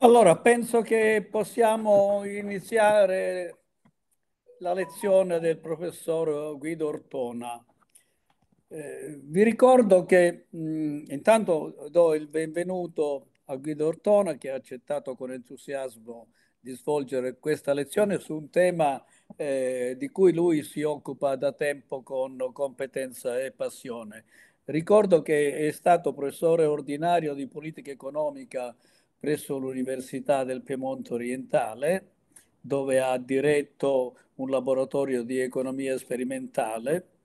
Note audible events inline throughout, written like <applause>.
Allora, penso che possiamo iniziare la lezione del professor Guido Ortona. Eh, vi ricordo che mh, intanto do il benvenuto a Guido Ortona che ha accettato con entusiasmo di svolgere questa lezione su un tema eh, di cui lui si occupa da tempo con competenza e passione. Ricordo che è stato professore ordinario di politica economica presso l'Università del Piemonte orientale, dove ha diretto un laboratorio di economia sperimentale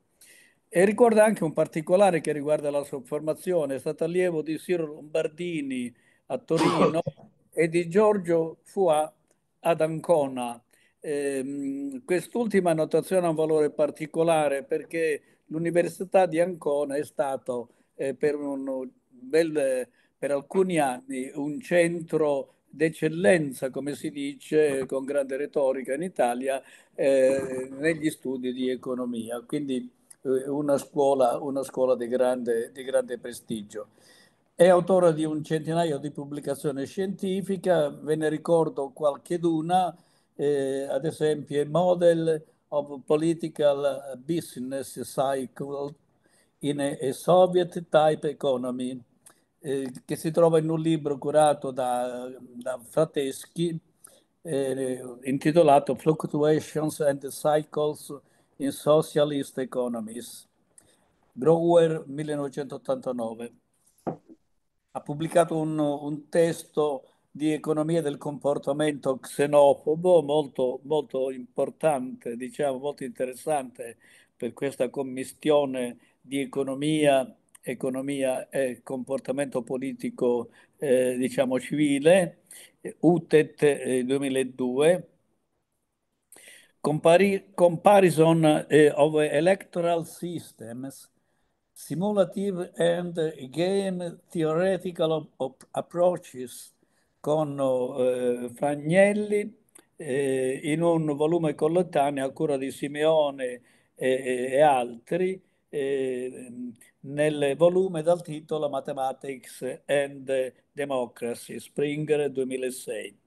e ricorda anche un particolare che riguarda la sua formazione, è stato allievo di Siro Lombardini a Torino <coughs> e di Giorgio Fua ad Ancona. Eh, quest'ultima annotazione ha un valore particolare perché l'Università di Ancona è stato eh, per, un bel, per alcuni anni un centro d'eccellenza, come si dice con grande retorica in Italia, eh, negli studi di economia. Quindi eh, una scuola, una scuola di, grande, di, grande, prestigio. È autore di un centinaio di pubblicazioni scientifiche, ve ne ricordo qualcheduna, eh, ad esempio Model of Political Business Cycle in a Soviet Type Economy, eh, che si trova in un libro curato da, da Frateschi, eh, intitolato Fluctuations and Cycles in Socialist Economies. Grower 1989. Ha pubblicato un, un testo di economia del comportamento xenofobo molto, molto importante, diciamo molto interessante per questa commistione di economia, economia e comportamento politico eh, diciamo civile, UTET 2002 Compari- comparison eh, of electoral systems, simulative and game theoretical op- approaches con eh, Fragnelli eh, in un volume collettaneo a cura di Simeone e, e altri eh, nel volume dal titolo Mathematics and Democracy, Springer 2006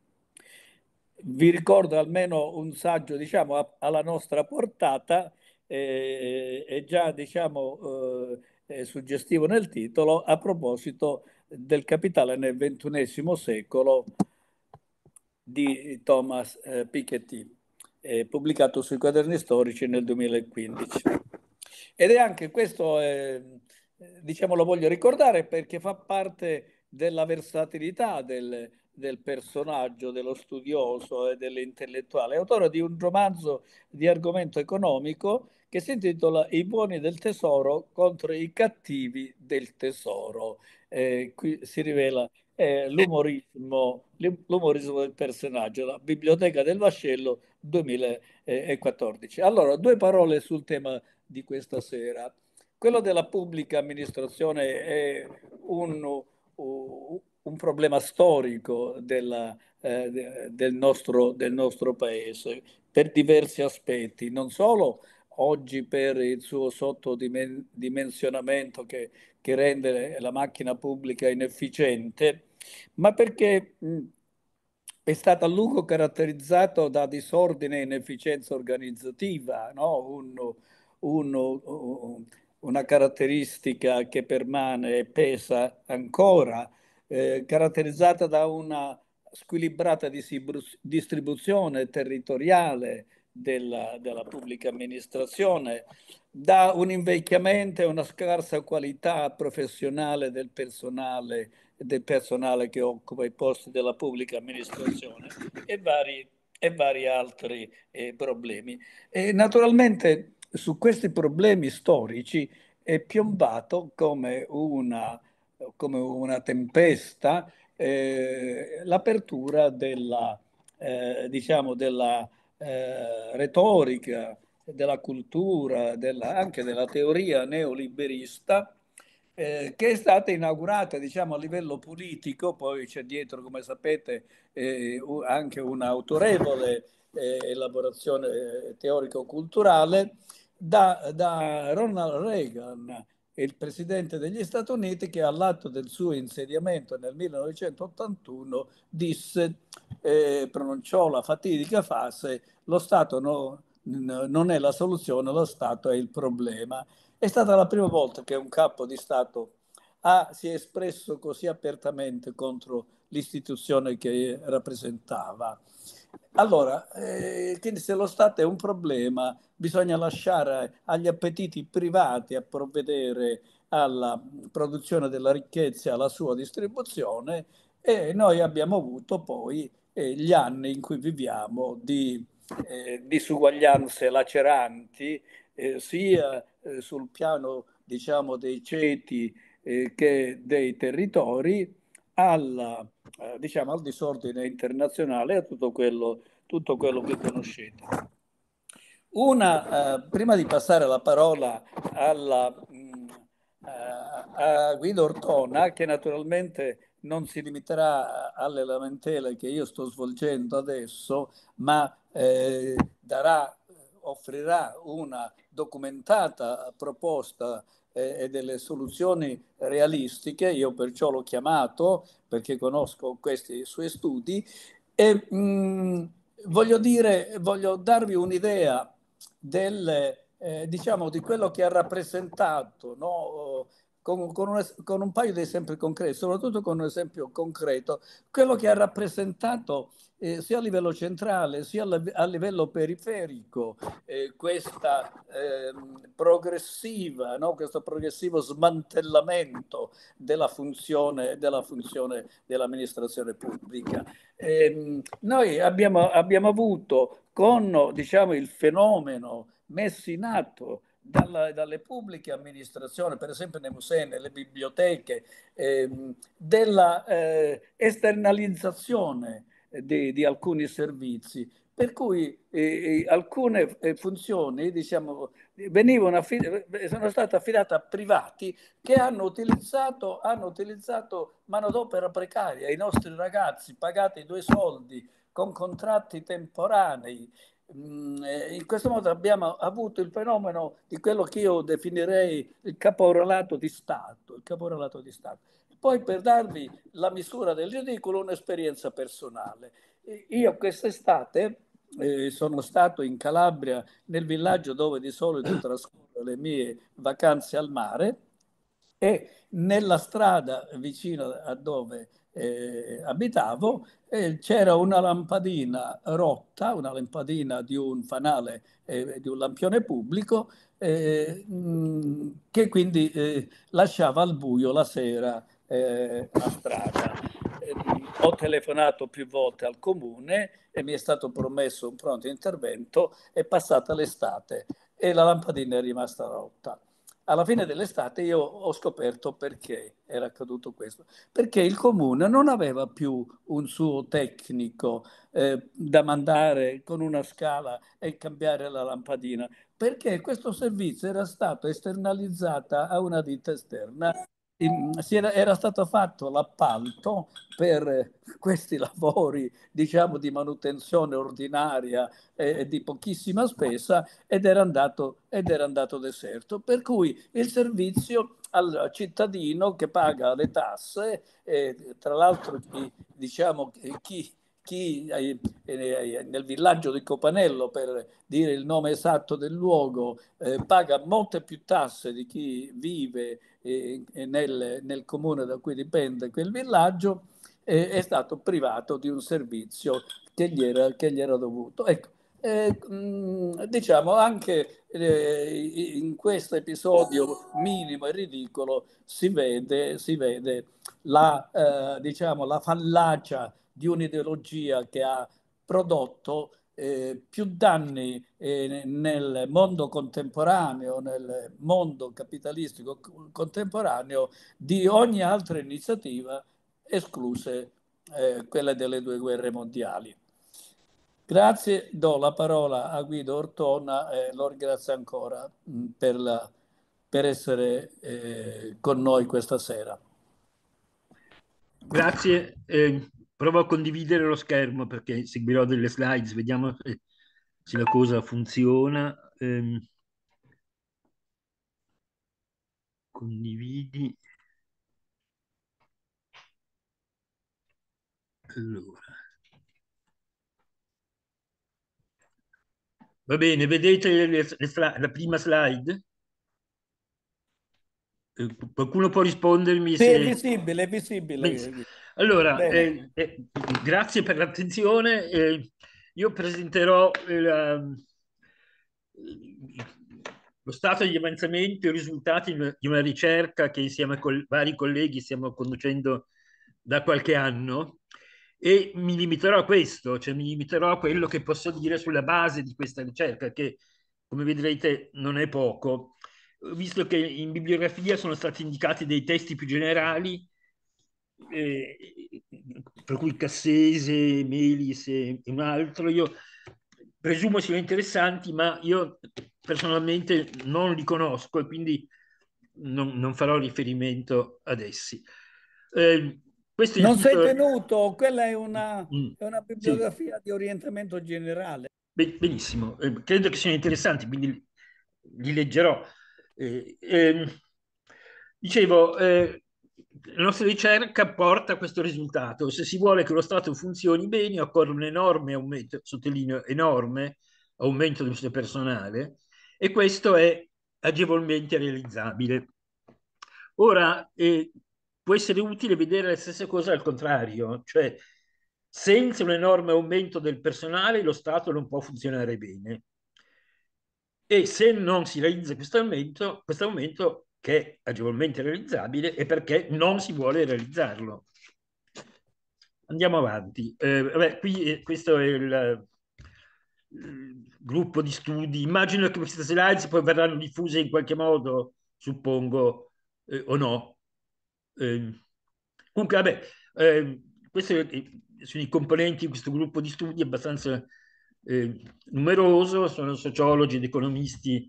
vi ricordo almeno un saggio diciamo, a, alla nostra portata e eh, eh già diciamo, eh, suggestivo nel titolo a proposito del capitale nel XXI secolo di Thomas eh, Piketty, eh, pubblicato sui quaderni storici nel 2015. Ed è anche questo, eh, diciamo, lo voglio ricordare perché fa parte della versatilità del, del personaggio, dello studioso e dell'intellettuale. autore di un romanzo di argomento economico che si intitola I buoni del tesoro contro i cattivi del tesoro. Eh, qui si rivela eh, l'umorismo, l'umorismo del personaggio, la Biblioteca del Vascello 2014. Allora, due parole sul tema di questa sera. Quello della pubblica amministrazione è un un problema storico della, eh, del, nostro, del nostro paese per diversi aspetti, non solo oggi per il suo sottodimensionamento che, che, rende la macchina pubblica inefficiente, ma perché mh, è stato a lungo caratterizzato da disordine e inefficienza organizzativa, no? un, un, un, una caratteristica che permane e pesa ancora eh, caratterizzata da una squilibrata distribuzione territoriale della, della, pubblica amministrazione, da un invecchiamento e una scarsa qualità professionale del personale, del personale che occupa i posti della pubblica amministrazione e vari, e vari altri eh, problemi. E naturalmente su questi problemi storici è piombato come una come una tempesta eh, l'apertura della, eh, diciamo della eh, retorica, della cultura, della, anche della teoria neoliberista eh, che è stata inaugurata diciamo, a livello politico, poi c'è dietro, come sapete, eh, anche un'autorevole eh, elaborazione teorico-culturale, da, da Ronald Reagan il presidente degli Stati Uniti che all'atto del suo insediamento nel 1981 disse, eh, pronunciò la fatidica frase, lo Stato no, non è la soluzione, lo Stato è il problema. È stata la prima volta che un capo di Stato ha, si è espresso così apertamente contro l'istituzione che rappresentava. Allora, eh, quindi se lo Stato è un problema, bisogna lasciare agli appetiti privati a provvedere alla produzione della ricchezza e alla sua distribuzione e noi abbiamo avuto poi eh, gli anni in cui viviamo di eh, disuguaglianze laceranti eh, sia eh, sul piano diciamo, dei ceti eh, che dei territori alla eh, diciamo, al disordine internazionale e a tutto quello, tutto quello che conoscete. Una, eh, prima di passare la parola alla, mh, mm, eh, a, a Guido Ortona, che naturalmente non si limiterà alle lamentele che io sto svolgendo adesso, ma eh, darà, offrirà una documentata proposta eh, e delle soluzioni realistiche, io perciò l'ho chiamato perché conosco questi suoi studi e mh, mm, voglio dire, voglio darvi un'idea del, eh, diciamo, di quello che ha rappresentato no, con, con, un, con un paio di esempi concreti, soprattutto con un esempio concreto, quello che ha rappresentato eh, sia a livello centrale sia a livello periferico eh, questa eh, progressiva, no? questo progressivo smantellamento della funzione, della funzione dell'amministrazione pubblica. Ehm, noi abbiamo, abbiamo avuto con diciamo, il fenomeno messo in atto dalla, dalle pubbliche amministrazioni, per esempio nei musei, nelle biblioteche, ehm, della eh, esternalizzazione eh, di, di, alcuni servizi. Per cui eh, eh alcune eh, funzioni diciamo, affid- sono state affidate a privati che hanno utilizzato, hanno utilizzato manodopera precaria, i nostri ragazzi pagati due soldi con contratti temporanei Mm, eh, in questo modo abbiamo avuto il fenomeno di quello che io definirei il caporalato di Stato. Caporalato di Stato. Poi per darvi la misura del ridicolo, un'esperienza personale. Io quest'estate eh, sono stato in Calabria, nel villaggio dove di solito <coughs> trascorro le mie vacanze al mare, e nella strada vicino a dove eh, abitavo, eh, c'era una lampadina rotta, una lampadina di un fanale, eh, di un lampione pubblico, eh, mh, che quindi eh, lasciava al buio la sera la eh, strada. ho telefonato più volte al comune e mi è stato promesso un pronto intervento, è passata l'estate e la lampadina è rimasta rotta alla fine dell'estate io ho scoperto perché era accaduto questo, perché il comune non aveva più un suo tecnico eh, da mandare con una scala e cambiare la lampadina, perché questo servizio era stato esternalizzato a una ditta esterna era, stato fatto l'appalto per eh, questi <laughs> lavori diciamo di manutenzione ordinaria e, di pochissima spesa ed era, andato, ed era andato deserto per cui il servizio al cittadino che paga le tasse e eh, tra l'altro chi, diciamo chi chi eh, nel villaggio di Copanello, per dire il nome esatto del luogo, eh, paga molte più tasse di chi vive eh, eh, nel, nel, comune da cui dipende quel villaggio, eh, è stato privato di un servizio che gli era, che gli era dovuto. Ecco, eh, mm, diciamo anche in questo episodio minimo e ridicolo si vede, si vede la, diciamo, la fallacia di un'ideologia che ha prodotto eh, più danni eh, nel mondo contemporaneo, nel mondo capitalistico contemporaneo di ogni altra iniziativa, escluse eh, quella delle due guerre mondiali. Grazie, do la parola a Guido Ortona e lo ringrazio ancora mh, mm, per, la, per, essere eh, con noi questa sera. Grazie, eh, Provo a condividere lo schermo perché seguirò delle slides, vediamo se, se la cosa funziona. Ehm, condividi. Allora. Va bene, vedete le, le, la prima slide? Eh, qualcuno può rispondermi? Sì, se... è visibile, è visibile. Beh, allora, eh, eh, grazie per l'attenzione. Eh, io presenterò eh, la, lo stato di avanzamento e i risultati di una ricerca che insieme a vari colleghi stiamo conducendo da qualche anno e mi limiterò a questo, cioè mi limiterò a quello che posso dire sulla base di questa ricerca che come vedrete non è poco, visto che in bibliografia sono stati indicati dei testi più generali per cui Cassese, Melis e un altro, io presumo siano interessanti, ma io personalmente non li conosco e quindi non, non farò riferimento ad essi. Eh, non sei tutto... tenuto, quella è una, mm, è una bibliografia sì. di orientamento generale. benissimo, eh, credo che siano interessanti, quindi li leggerò. Eh, ehm, dicevo, eh, la nostra ricerca porta a questo risultato. Se si vuole che lo Stato funzioni bene, occorre un enorme aumento, sottolineo enorme, aumento del suo personale e questo è agevolmente realizzabile. Ora, eh, può essere utile vedere la stessa cosa al contrario, cioè senza un enorme aumento del personale lo Stato non può funzionare bene. E se non si realizza questo aumento, questo aumento che è agevolmente realizzabile e perché non si vuole realizzarlo. Andiamo avanti. Eh, vabbè, qui, eh, questo è il, eh, il, gruppo di studi. Immagino che queste slides poi verranno diffuse in qualche modo, suppongo, eh, o no. Ehm, comunque, vabbè, ehm, questi eh, sono i componenti di questo gruppo di studi abbastanza ehm, numeroso, sono sociologi ed economisti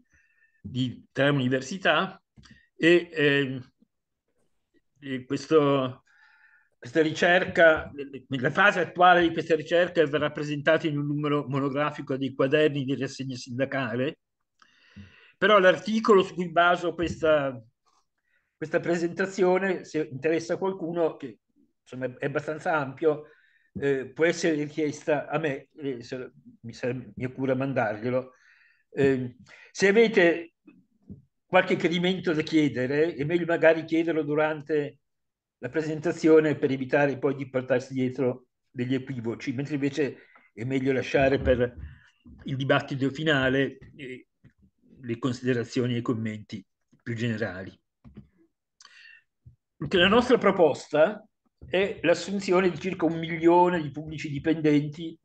di tre università e, eh, e questo, questa ricerca, la fase attuale di questa ricerca verrà presentata in un numero monografico dei quaderni di rassegna sindacale, però l'articolo su cui baso questa, questa presentazione, se interessa qualcuno, che insomma, è abbastanza ampio, eh, può essere richiesta a me, eh, se, mi sarà mia cura mandarglielo. Eh, se avete qualche chiarimento da chiedere, è meglio magari chiederlo durante la presentazione per evitare poi di portarsi dietro degli equivoci, mentre invece è meglio lasciare per il dibattito finale eh, le considerazioni e i commenti più generali. la nostra proposta è l'assunzione di circa un milione di pubblici dipendenti,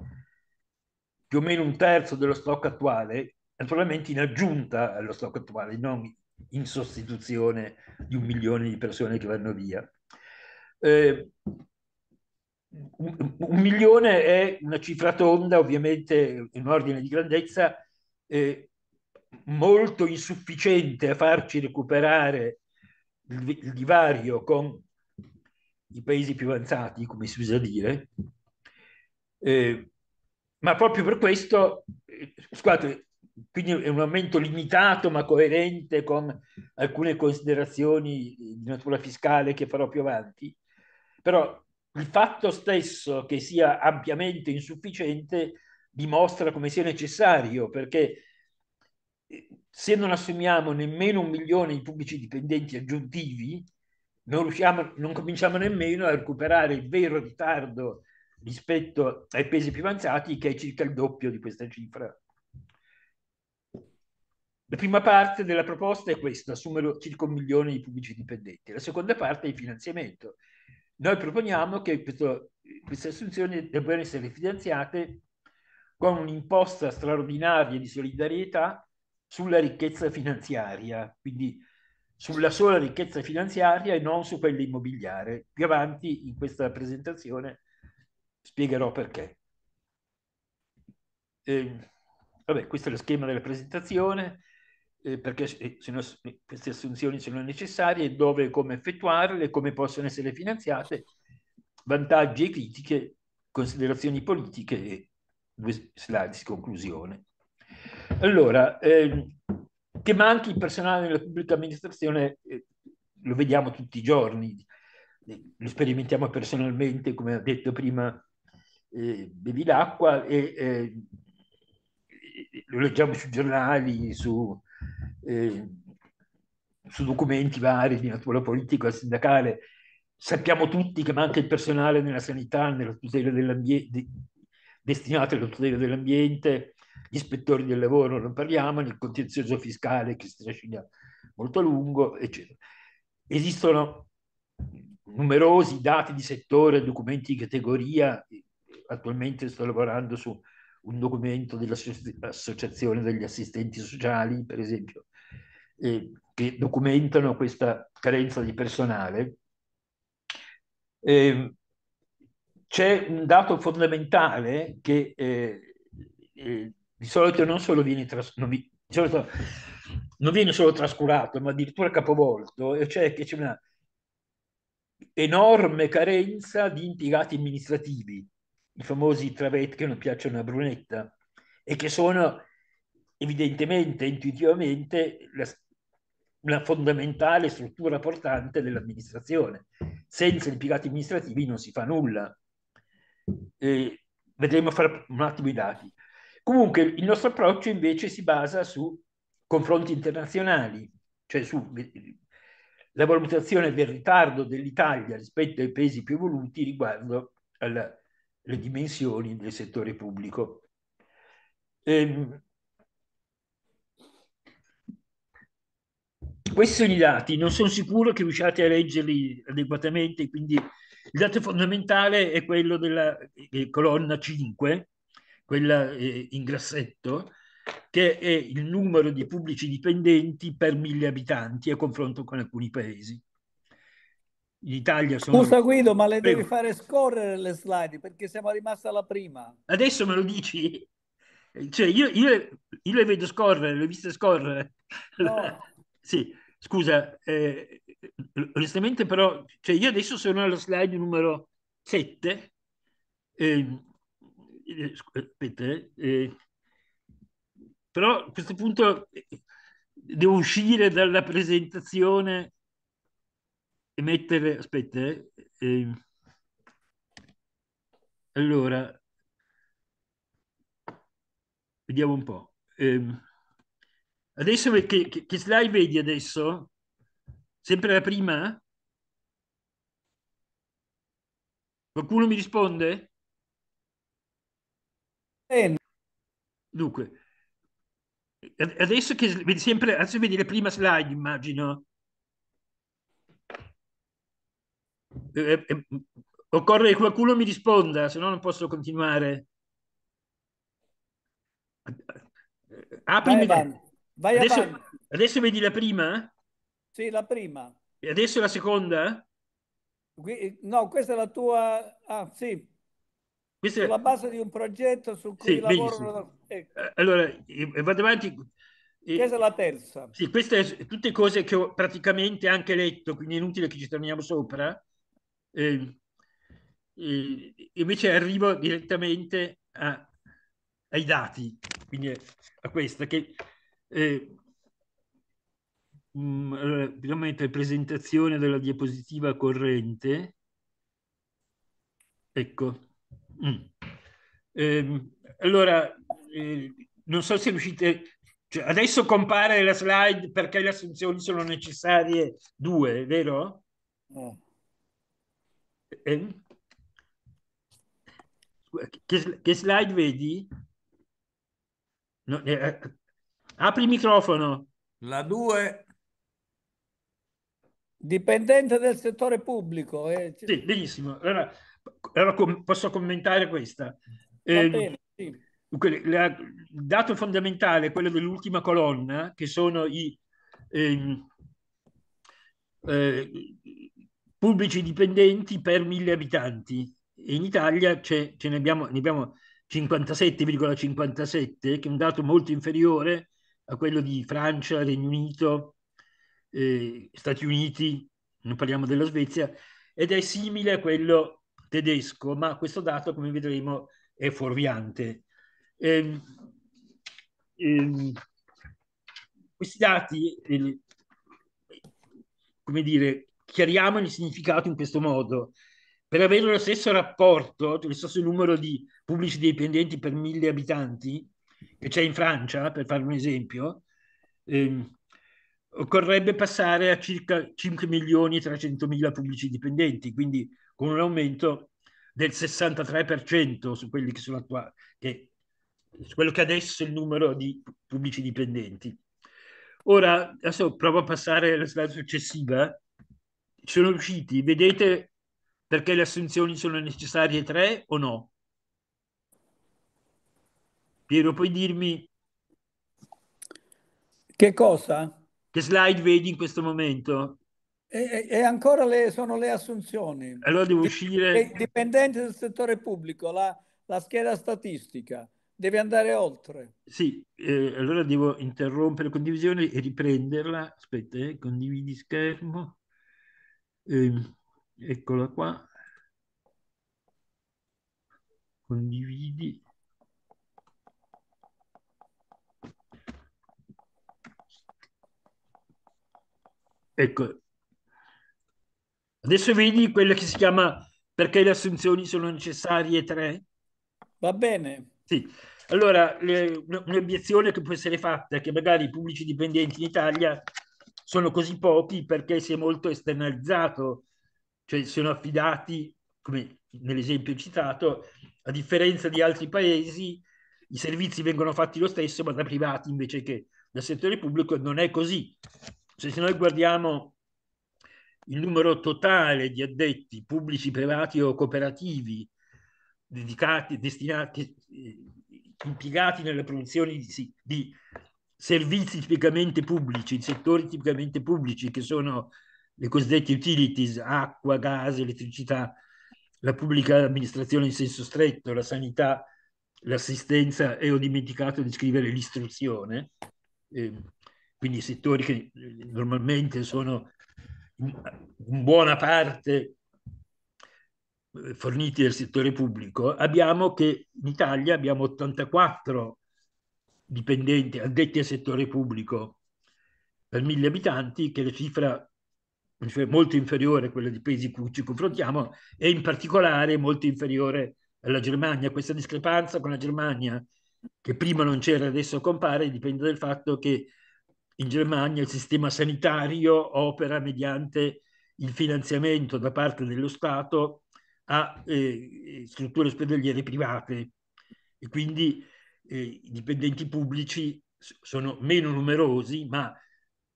più o meno un terzo dello stock attuale, naturalmente in aggiunta allo stock attuale, non in sostituzione di un milione di persone che vanno via. Eh, un, un, milione è una cifra tonda, ovviamente in ordine di grandezza, eh, molto insufficiente a farci recuperare il, il divario con i paesi più avanzati, come si usa dire. Eh, ma proprio per questo, eh, scusate, quindi è un aumento limitato ma coerente con alcune considerazioni di natura fiscale che farò più avanti, però il fatto stesso che sia ampiamente insufficiente dimostra come sia necessario, perché eh, se non assumiamo nemmeno un milione di pubblici dipendenti aggiuntivi, non, riusciamo, non cominciamo nemmeno a recuperare il vero ritardo rispetto ai paesi più avanzati, che è circa il doppio di questa cifra la prima parte della proposta è questa, assumere circa un milione di pubblici dipendenti. La seconda parte è il finanziamento. Noi proponiamo che questo, queste assunzioni debbano essere finanziate con un'imposta straordinaria di solidarietà sulla ricchezza finanziaria, quindi sulla sola ricchezza finanziaria e non su quella immobiliare. Più avanti in questa presentazione spiegherò perché. Eh, vabbè, questo è lo schema della presentazione eh, perché sono, eh, eh, queste assunzioni sono necessarie, dove e come effettuarle, come possono essere finanziate, vantaggi e critiche, considerazioni politiche e due slide di conclusione. Allora, eh, che manchi il personale nella pubblica amministrazione eh, lo vediamo tutti i giorni, eh, lo sperimentiamo personalmente, come ha detto prima eh, Bevilacqua, e eh, lo leggiamo sui giornali, su, su documenti vari di natura politica e sindacale. Sappiamo tutti che manca il personale nella sanità, nella tutela dell'ambiente, destinato alla tutela dell'ambiente, gli ispettori del lavoro, non parliamo, nel contenzioso fiscale che si trascina molto a lungo, eccetera. Esistono numerosi dati di settore, documenti di categoria, attualmente sto lavorando su un documento dell'associazione degli assistenti sociali, per esempio, eh, che documentano questa carenza di personale, eh, c'è un dato fondamentale che eh, eh, di solito non solo viene, tras- non, non viene solo trascurato, ma addirittura capovolto, e cioè che c'è una enorme carenza di impiegati amministrativi, i famosi travetti che non piacciono a Brunetta e che sono evidentemente, intuitivamente, la, una fondamentale struttura portante dell'amministrazione. Senza i impiegati amministrativi non si fa nulla. E vedremo fra un attimo i dati. Comunque il nostro approccio invece si basa su confronti internazionali, cioè sulla eh, valutazione del ritardo dell'Italia rispetto ai paesi più evoluti riguardo alle dimensioni del settore pubblico. Ehm, Questi sono i dati, non sono sicuro che riusciate a leggerli adeguatamente, quindi il dato fondamentale è quello della eh, colonna 5, quella eh, in grassetto, che è il numero di pubblici dipendenti per mille abitanti a confronto con alcuni paesi. In Italia sono... Scusa Guido, ma le Prego. devi fare scorrere le slide perché siamo rimasti alla prima. Adesso me lo dici? Cioè, io, io, io le vedo scorrere, le ho viste scorrere. No. <laughs> sì scusa, eh, onestamente però, cioè io adesso sono alla slide numero 7, ehm, eh, eh, aspetta, eh, eh, però a questo punto eh, devo uscire dalla presentazione e mettere, aspetta, ehm, allora, vediamo un po'. Eh, Adesso che, che, che slide vedi adesso? Sempre la prima? Qualcuno mi risponde? Bene. Eh, Dunque, adesso che vedi sempre, adesso vedi la prima slide, immagino. Eh, eh, occorre che qualcuno mi risponda, se no non posso continuare. Apri vai, vai. Vai adesso, avanti. Adesso vedi la prima? Sì, la prima. E adesso la seconda? No, questa è la tua... Ah, sì. Questa... Sulla base di un progetto su cui sì, lavorano... Ecco. Allora, vado avanti. Questa è la terza. Sì, queste sono tutte cose che ho praticamente anche letto, quindi è inutile che ci torniamo sopra. Ehm, e, invece arrivo direttamente a, ai dati, quindi a questa, che e, mh, mm, praticamente presentazione della diapositiva corrente. Ecco. Mm. E, ehm, allora, eh, non so se riuscite... Cioè, adesso compare la slide perché le assunzioni sono necessarie due, vero? Oh. Eh? Che, che, slide vedi? No, eh, Apri il microfono. La 2. Dipendente del settore pubblico. Eh. Sì, benissimo. Allora, allora com posso commentare questa. Eh, bene, sì. il dato fondamentale quello dell'ultima colonna, che sono i ehm, eh, pubblici dipendenti per mille abitanti. in Italia ce, ce ne abbiamo, 57,57, che è un dato molto inferiore a quello di Francia, Regno Unito, eh, Stati Uniti, non parliamo della Svezia, ed è simile a quello tedesco, ma questo dato, come vedremo, è fuorviante. Eh, eh, questi dati, come dire, chiariamo il significato in questo modo. Per avere lo stesso rapporto, lo stesso numero di pubblici dipendenti per mille abitanti, che c'è in Francia, per fare un esempio, eh, occorrebbe passare a circa 5 milioni e 300 mila pubblici dipendenti, quindi con un aumento del 63% su quelli che sono attuali, che, su quello che adesso è il numero di pubblici dipendenti. Ora, adesso provo a passare alla slide successiva. Sono riusciti, vedete perché le assunzioni sono necessarie tre o no? Piero, puoi dirmi... Che cosa? Che slide vedi in questo momento? E, e ancora le, sono le assunzioni. Allora devo uscire... Dipendente del settore pubblico, la, la scheda statistica. Devi andare oltre. Sì, eh, allora devo interrompere la condivisione e riprenderla. Aspetta, eh, condividi schermo. Eh, eccola qua. Condividi. Ecco, adesso vedi quello che si chiama perché le assunzioni sono necessarie tre? Va bene. Sì. Allora, un'obiezione che può essere fatta è che magari i pubblici dipendenti in Italia sono così pochi perché si è molto esternalizzato, cioè sono affidati, come nell'esempio citato, a differenza di altri paesi, i servizi vengono fatti lo stesso, ma da privati invece che dal settore pubblico non è così. Cioè, se noi guardiamo il numero totale di addetti pubblici, privati o cooperativi dedicati, destinati, eh, impiegati nella produzione di, di servizi tipicamente pubblici, in settori tipicamente pubblici che sono le cosiddette utilities, acqua, gas, elettricità, la pubblica amministrazione in senso stretto, la sanità, l'assistenza e ho dimenticato di scrivere l'istruzione, eh, quindi settori che eh, normalmente sono in buona parte eh, forniti dal settore pubblico, abbiamo che in Italia abbiamo 84 dipendenti addetti al settore pubblico per mille abitanti, che la cifra è molto inferiore a quella di paesi con cui ci confrontiamo e in particolare molto inferiore alla Germania. Questa discrepanza con la Germania, che prima non c'era, e adesso compare, dipende dal fatto che in Germania il sistema sanitario opera mediante il finanziamento da parte dello Stato a eh, strutture ospedaliere private e quindi eh, i dipendenti pubblici sono meno numerosi, ma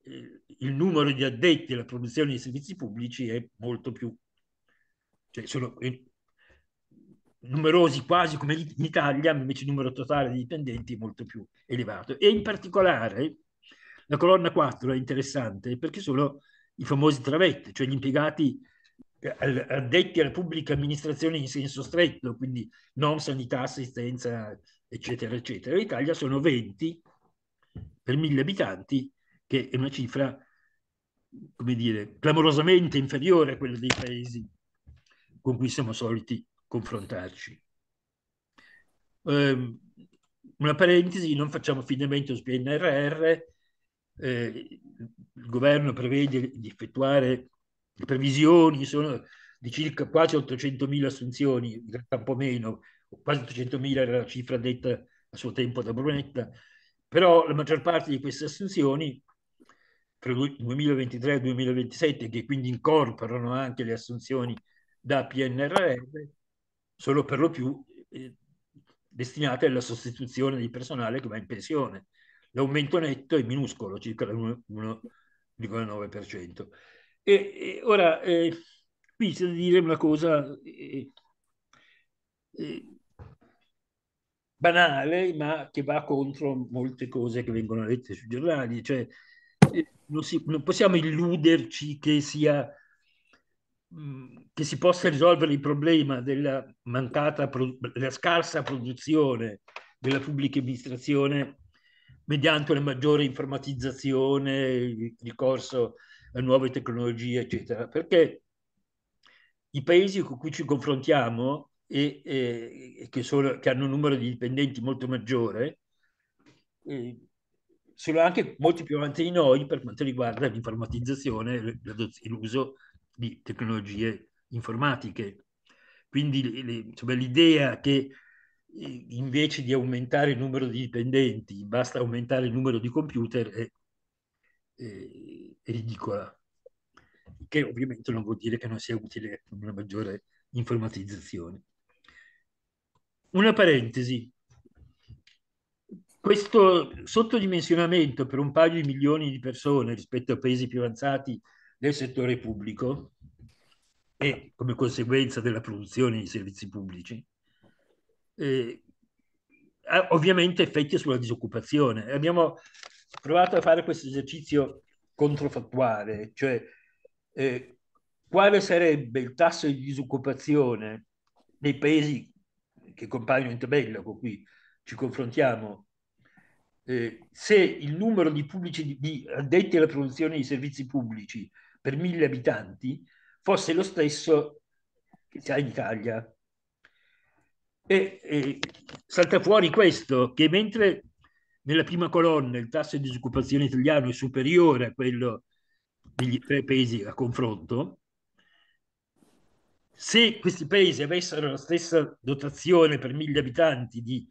eh, il numero di addetti alla produzione dei servizi pubblici è molto più, cioè sono eh, numerosi quasi come in Italia, invece il numero totale di dipendenti è molto più elevato. E in particolare la colonna 4 è interessante perché sono i famosi travetti, cioè gli impiegati eh, addetti alla pubblica amministrazione in senso stretto, quindi non sanità, assistenza, eccetera, eccetera. In Italia sono 20 per mille abitanti, che è una cifra, come dire, clamorosamente inferiore a quella dei paesi con cui siamo soliti confrontarci. Eh, una parentesi, non facciamo affidamento su PNRR, eh, il governo prevede di effettuare previsioni sono di circa quasi 800.000 assunzioni, in realtà un po' meno, quasi 800.000 era la cifra detta a suo tempo da Brunetta, però la maggior parte di queste assunzioni tra il 2023 e il 2027, che quindi incorporano anche le assunzioni da PNRR, sono per lo più eh, destinate alla sostituzione di personale che va in pensione l'aumento netto è minuscolo, circa l'1,9%. E, e, ora, eh, qui c'è da dire una cosa eh, eh, banale, ma che va contro molte cose che vengono lette sui giornali, cioè eh, non, si, non, possiamo illuderci che sia mm, che si possa risolvere il problema della mancata, della scarsa produzione della pubblica amministrazione mediante una maggiore informatizzazione, il ricorso a nuove tecnologie, eccetera. Perché i paesi con cui ci confrontiamo e, e che, sono, che, hanno un numero di dipendenti molto maggiore, eh, sono anche molto più avanti di noi per quanto riguarda l'informatizzazione e l'uso di tecnologie informatiche. Quindi l'idea che invece di aumentare il numero di dipendenti, basta aumentare il numero di computer, è, è, è ridicola. Che ovviamente non vuol dire che non sia utile una maggiore informatizzazione. Una parentesi. Questo sottodimensionamento per un paio di milioni di persone rispetto a paesi più avanzati del settore pubblico e come conseguenza della produzione di servizi pubblici eh, ha ovviamente effetti sulla disoccupazione. Abbiamo provato a fare questo esercizio controfattuale, cioè eh, quale sarebbe il tasso di disoccupazione nei paesi che compaiono in tabella con cui ci confrontiamo, eh, se il numero di, pubblici, di addetti alla produzione di servizi pubblici per mille abitanti fosse lo stesso che si ha in Italia. E, e salta fuori questo, che mentre nella prima colonna il tasso di disoccupazione italiano è superiore a quello degli tre paesi a confronto, se questi paesi avessero la stessa dotazione per mille abitanti di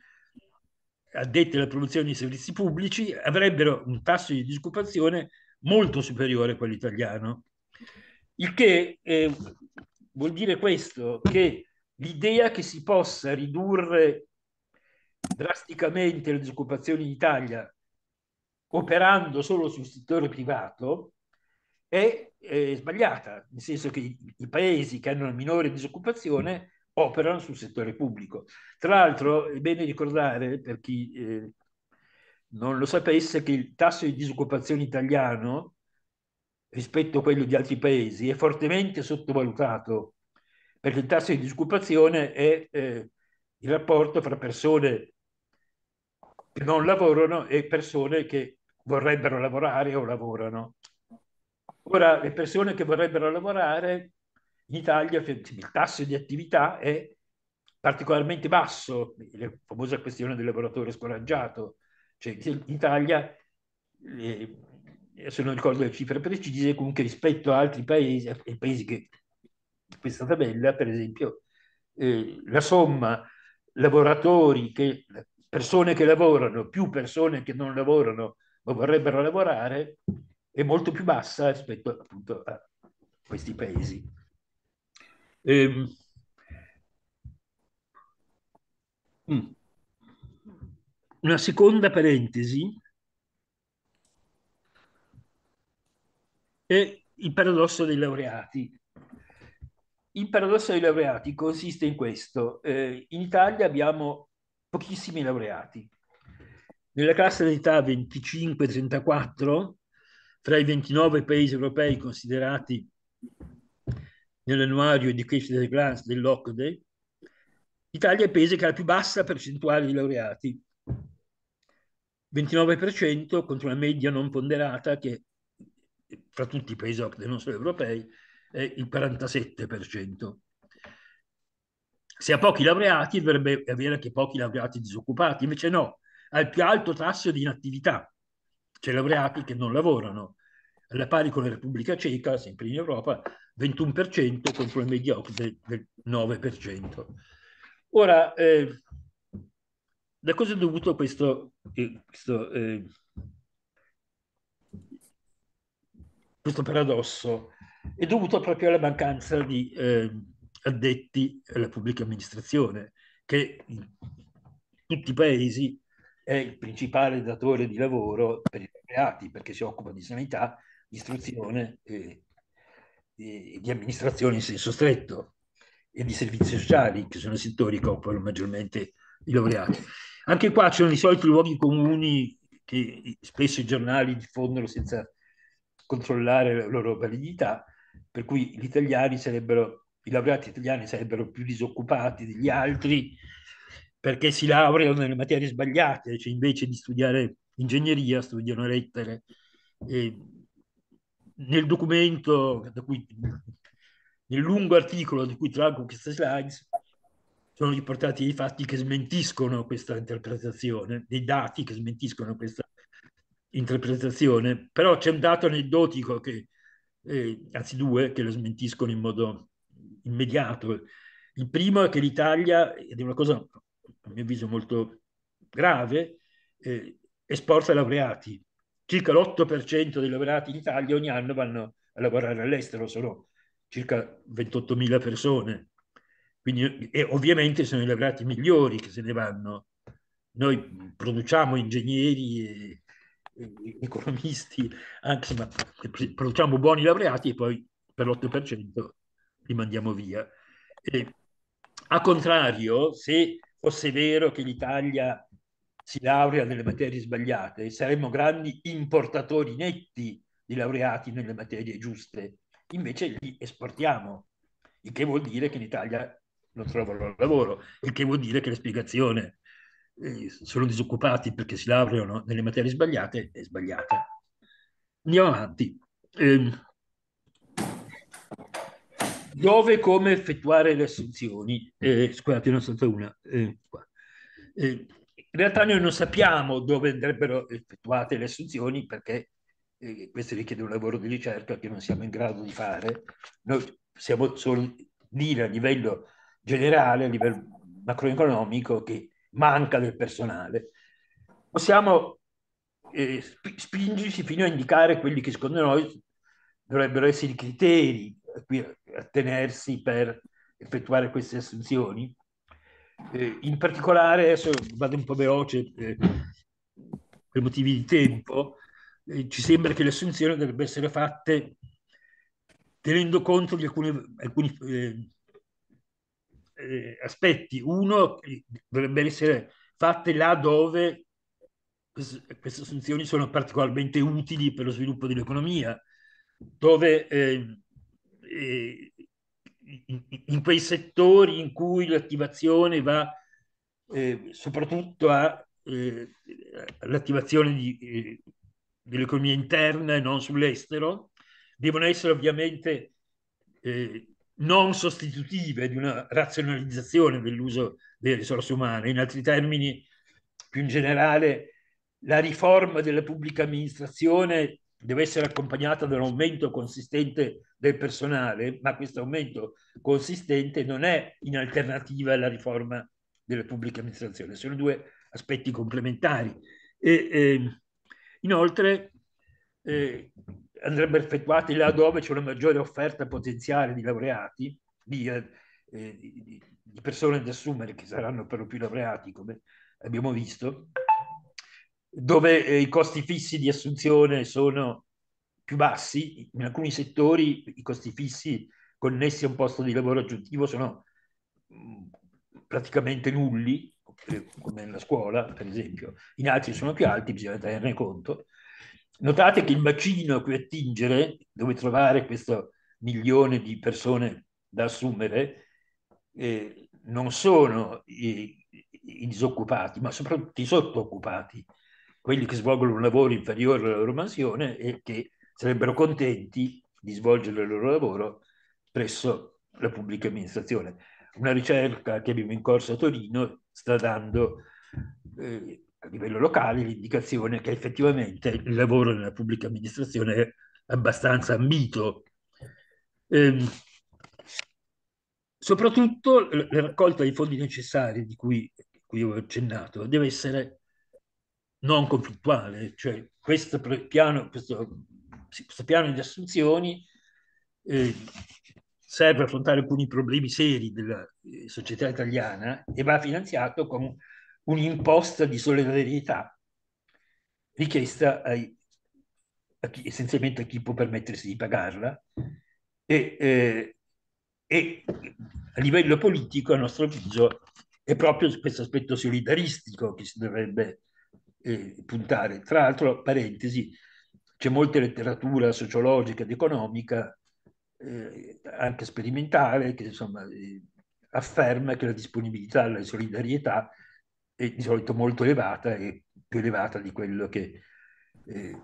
addetti alla produzione di servizi pubblici, avrebbero un tasso di disoccupazione molto superiore a quello italiano. Il che eh, vuol dire questo, che l'idea che si possa ridurre drasticamente la disoccupazione in Italia operando solo sul settore privato è, è eh, sbagliata, nel senso che i, i paesi che hanno una minore disoccupazione operano sul settore pubblico. Tra l'altro è bene ricordare, per chi eh, non lo sapesse, che il tasso di disoccupazione italiano rispetto a quello di altri paesi è fortemente sottovalutato perché il tasso di disoccupazione è eh, il rapporto fra persone che non lavorano e persone che vorrebbero lavorare o lavorano. Ora, le persone che vorrebbero lavorare in Italia, il tasso di attività è particolarmente basso, la famosa questione del lavoratore scoraggiato. Cioè, in Italia, eh, se non ricordo le cifre precise, comunque rispetto ad altri paesi, ai paesi che questa tabella, per esempio, eh, la somma lavoratori che persone che lavorano più persone che non lavorano ma vorrebbero lavorare è molto più bassa rispetto appunto a questi paesi. Ehm. Mm. Una seconda parentesi è il paradosso dei laureati. Il paradosso dei laureati consiste in questo. Eh, in Italia abbiamo pochissimi laureati. Nella classe d'età 25-34, fra i 29 paesi europei considerati nell'annuario di crescita delle classi dell'OCDE, l'Italia è il paese che ha la più bassa percentuale di laureati, 29% contro una media non ponderata che eh, fra tutti i paesi OCDE, non solo europei, è il 47%. Se ha pochi laureati dovrebbe avere anche pochi laureati disoccupati, invece no, ha il più alto tasso di inattività, cioè laureati che non lavorano, alla pari con la Repubblica Ceca, sempre in Europa, 21% contro il mediocre del 9%. Ora, eh, da cosa è dovuto questo, eh, questo, eh, questo paradosso? è dovuto proprio alla mancanza di eh, addetti alla pubblica amministrazione, che in tutti i paesi è il principale datore di lavoro per i reati, perché si occupa di sanità, di istruzione e, e di amministrazione in senso stretto e di servizi sociali, che sono i settori che operano maggiormente i laureati. Anche qua ci sono i soliti luoghi comuni che spesso i giornali diffondono senza controllare la loro validità, per cui gli italiani sarebbero, i laureati italiani sarebbero più disoccupati degli altri perché si laureano nelle materie sbagliate, cioè invece di studiare ingegneria studiano lettere. E nel documento, cui, nel lungo articolo di cui traggo queste slides, sono riportati dei fatti che smentiscono questa interpretazione, dei dati che smentiscono questa interpretazione, però c'è un dato aneddotico che eh, anzi due, che lo smentiscono in modo immediato. Il primo è che l'Italia, ed è una cosa a mio avviso molto grave, eh, esporta laureati. Circa l'8% dei laureati in Italia ogni anno vanno a lavorare all'estero, sono circa 28.000 persone. Quindi, e ovviamente sono i laureati migliori che se ne vanno. Noi produciamo ingegneri e economisti, anche ma produciamo buoni laureati e poi per l'8% li mandiamo via. E, a contrario, se fosse vero che l'Italia si laurea nelle materie sbagliate, saremmo grandi importatori netti di laureati nelle materie giuste, invece li esportiamo, il che vuol dire che in Italia non trovano lavoro, il che vuol dire che la spiegazione sono disoccupati perché si laureano nelle materie sbagliate, è sbagliata. Andiamo avanti. Eh, dove e come effettuare le assunzioni? Eh, scusate, non è una. Eh, in realtà noi non sappiamo dove andrebbero effettuate le assunzioni perché eh, questo richiede un lavoro di ricerca che non siamo in grado di fare. Noi possiamo solo dire a livello generale, a livello macroeconomico, che manca del personale, possiamo eh, spingersi fino a indicare quelli che secondo noi dovrebbero essere i criteri a cui attenersi per effettuare queste assunzioni. Eh, in particolare, adesso vado un po' veloce eh, per motivi di tempo, eh, ci sembra che le assunzioni dovrebbero essere fatte tenendo conto di alcune, alcuni eh, eh, aspetti. Uno dovrebbe essere fatte là dove queste, assunzioni sono particolarmente utili per lo sviluppo dell'economia, dove ehm, eh, eh, in, in, quei settori in cui l'attivazione va eh, soprattutto all'attivazione eh, eh, dell'economia interna e non sull'estero, devono essere ovviamente eh, non sostitutive di una razionalizzazione dell'uso delle risorse umane. In altri termini, più in generale, la riforma della pubblica amministrazione deve essere accompagnata da un aumento consistente del personale, ma questo aumento consistente non è in alternativa alla riforma della pubblica amministrazione, sono due aspetti complementari. E, eh, inoltre, eh, andrebbero effettuati là dove c'è una maggiore offerta potenziale di laureati, di, eh, di, di persone da assumere che saranno per lo più laureati, come abbiamo visto, dove eh, i costi fissi di assunzione sono più bassi, in alcuni settori i costi fissi connessi a un posto di lavoro aggiuntivo sono mm, praticamente nulli, come nella scuola per esempio, in altri sono più alti, bisogna tenerne conto, Notate che il bacino a cui attingere, dove trovare questo milione di persone da assumere, eh, non sono i, i, disoccupati, ma soprattutto i sottooccupati, quelli che svolgono un lavoro inferiore alla loro mansione e che sarebbero contenti di svolgere il loro lavoro presso la pubblica amministrazione. Una ricerca che abbiamo in corso a Torino sta dando eh, a livello locale l'indicazione che effettivamente il lavoro nella pubblica amministrazione è abbastanza ambito. Eh, soprattutto la raccolta dei fondi necessari di cui, cui ho accennato deve essere non conflittuale, cioè questo piano, questo, questo piano di assunzioni eh, serve per affrontare alcuni problemi seri della eh, società italiana e va finanziato con un'imposta di solidarietà richiesta ai, a chi, essenzialmente a chi può permettersi di pagarla e, eh, e a livello politico, a nostro avviso, è proprio questo aspetto solidaristico che si dovrebbe eh, puntare. Tra l'altro, parentesi, c'è molta letteratura sociologica ed economica, eh, anche sperimentale, che insomma, eh, afferma che la disponibilità alla solidarietà è di solito molto elevata e più elevata di quello che eh,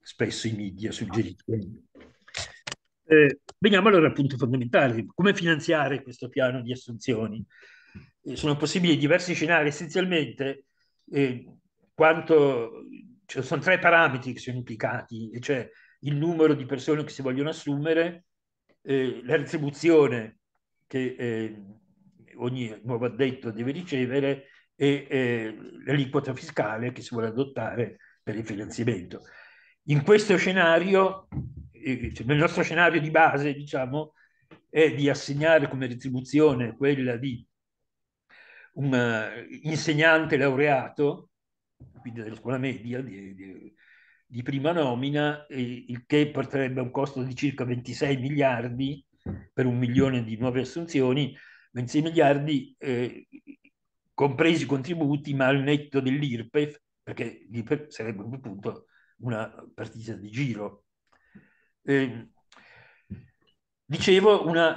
spesso i media suggeriscono. Eh, veniamo allora al punto fondamentale, come finanziare questo piano di assunzioni? Eh, sono possibili diversi scenari, essenzialmente eh, quanto, cioè, sono tre parametri che sono implicati, cioè il numero di persone che si vogliono assumere, eh, la retribuzione che eh, ogni nuovo addetto deve ricevere e eh, l'aliquota fiscale che si vuole adottare per il finanziamento. In questo scenario, eh, cioè, nel nostro scenario di base, diciamo, è di assegnare come retribuzione quella di un eh, insegnante laureato, quindi della scuola media di, di, di prima nomina, eh, il che porterebbe a un costo di circa 26 miliardi per un milione di nuove assunzioni, 26 miliardi eh, compresi i contributi, ma al netto dell'IRPEF, perché l'IRPEF sarebbe appunto una partita di giro. Eh, dicevo, una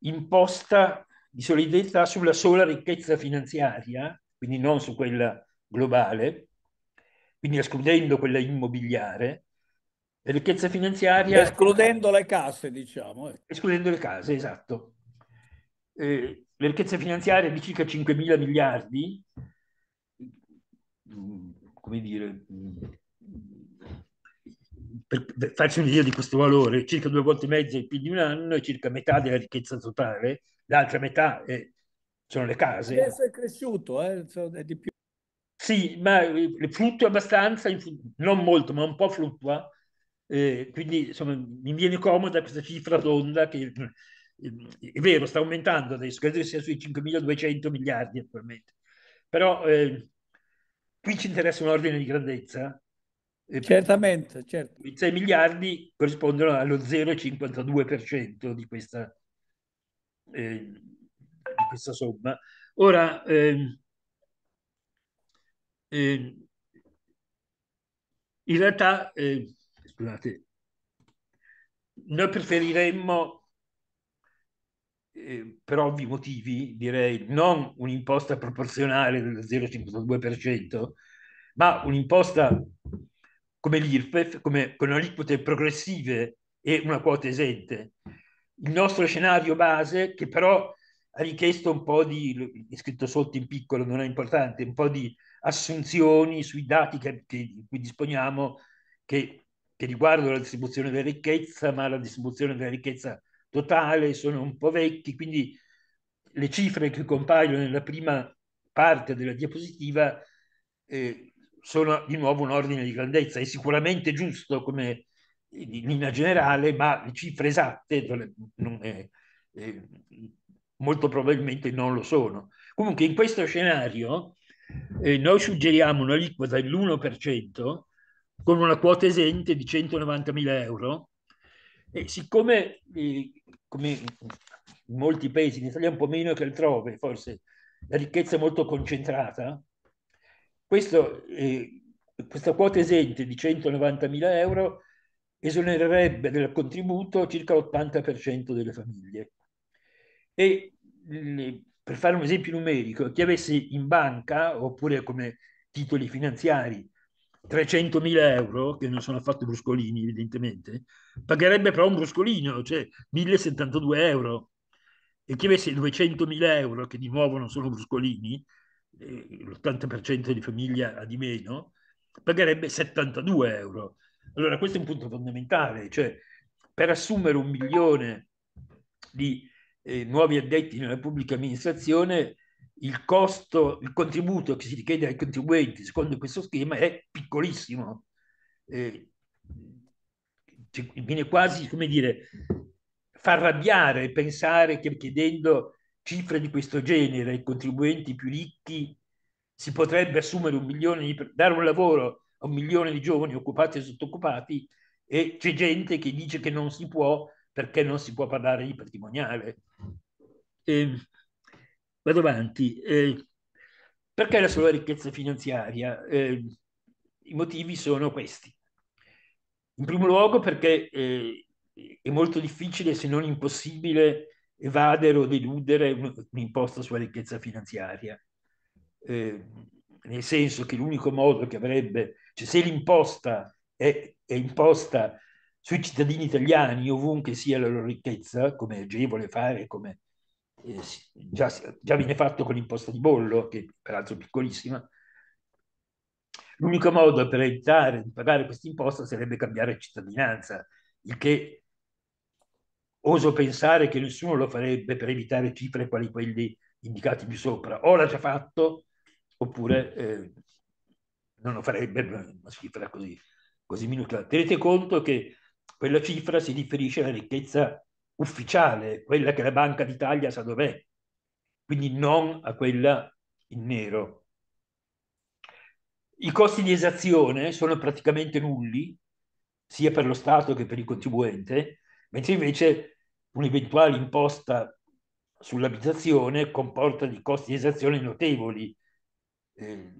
imposta di solidarietà sulla sola ricchezza finanziaria, quindi non su quella globale, quindi escludendo quella immobiliare, la ricchezza finanziaria... Escludendo le case, diciamo. Ecco. Escludendo le case, esatto eh, le ricchezze finanziarie di circa 5 mila miliardi, mm, come dire, mm, per farci un'idea di questo valore, circa due volte e mezzo in più di un anno e circa metà della ricchezza totale, l'altra metà è, eh, sono le case. Adesso è cresciuto, eh? è di più. Sì, ma eh, fluttua abbastanza, non molto, ma un po' fluttua, eh, quindi insomma, mi viene comoda questa cifra tonda che è vero, sta aumentando adesso, credo che sia sui 5.200 miliardi attualmente, però eh, qui ci interessa un ordine di grandezza. Eh, Certamente, certo. I 6 miliardi corrispondono allo 0,52% di questa, eh, di questa somma. Ora, eh, in realtà, ehm, scusate, noi preferiremmo Ehm, per ovvi motivi, direi, non un'imposta proporzionale dello 0,52%, ma un'imposta come l'IRPEF, come, con aliquote progressive e una quota esente. Il nostro scenario base, che però ha richiesto un po' di, è scritto sotto in piccolo, non è importante, un po' di assunzioni sui dati che, che, di cui disponiamo che, che riguardano la distribuzione della ricchezza, ma la distribuzione della ricchezza totale, sono un po' vecchi, quindi le cifre che compaiono nella prima parte della diapositiva eh, sono di nuovo un ordine di grandezza. È sicuramente giusto come in linea generale, ma le cifre esatte è, eh, molto probabilmente non lo sono. Comunque in questo scenario eh, noi suggeriamo una liquida dell'1% con una quota esente di 190.000 euro e siccome, come in molti paesi, in Italia un po' meno che altrove, forse la ricchezza è molto concentrata, questo, eh, questa quota esente di 190.000 euro esonererebbe dal contributo circa l'80% delle famiglie. E mm, per fare un esempio numerico, chi avesse in banca oppure come titoli finanziari 300.000 euro, che non sono affatto bruscolini evidentemente, pagherebbe però un bruscolino, cioè 1.072 euro. E chi avesse 200.000 euro, che di nuovo non sono bruscolini, eh, l'80% di famiglia ha di meno, pagherebbe 72 euro. Allora questo è un punto fondamentale, cioè per assumere un milione di eh, nuovi addetti nella pubblica amministrazione il costo, il contributo che si richiede ai contribuenti secondo questo schema è piccolissimo. Eh, viene quasi, come dire, fa arrabbiare pensare che chiedendo cifre di questo genere ai contribuenti più ricchi si potrebbe assumere un milione di, dare un lavoro a un milione di giovani occupati e sottoccupati e c'è gente che dice che non si può perché non si può parlare di patrimoniale. E ehm, vado avanti. Eh, perché la sola ricchezza finanziaria? Eh, I motivi sono questi. In primo luogo perché eh, è molto difficile, se non impossibile, evadere o deludere un'imposta sulla ricchezza finanziaria. Eh, nel senso che l'unico modo che avrebbe, cioè se l'imposta è, è imposta sui cittadini italiani, ovunque sia la loro ricchezza, come è agevole fare, come eh, già, già viene fatto con l'imposta di bollo, che è peraltro piccolissima, L'unico modo per evitare di pagare questa imposta sarebbe cambiare cittadinanza, il che oso pensare che nessuno lo farebbe per evitare cifre quali quelli indicati più sopra. O l'ha già fatto, oppure eh, non lo farebbe per una cifra così, così minuta. Tenete conto che quella cifra si riferisce alla ricchezza ufficiale, quella che la Banca d'Italia sa dov'è, quindi non a quella in nero. I costi di esazione sono praticamente nulli, sia per lo Stato che per il contribuente, mentre invece un'eventuale imposta sull'abitazione comporta dei costi di esazione notevoli. Eh,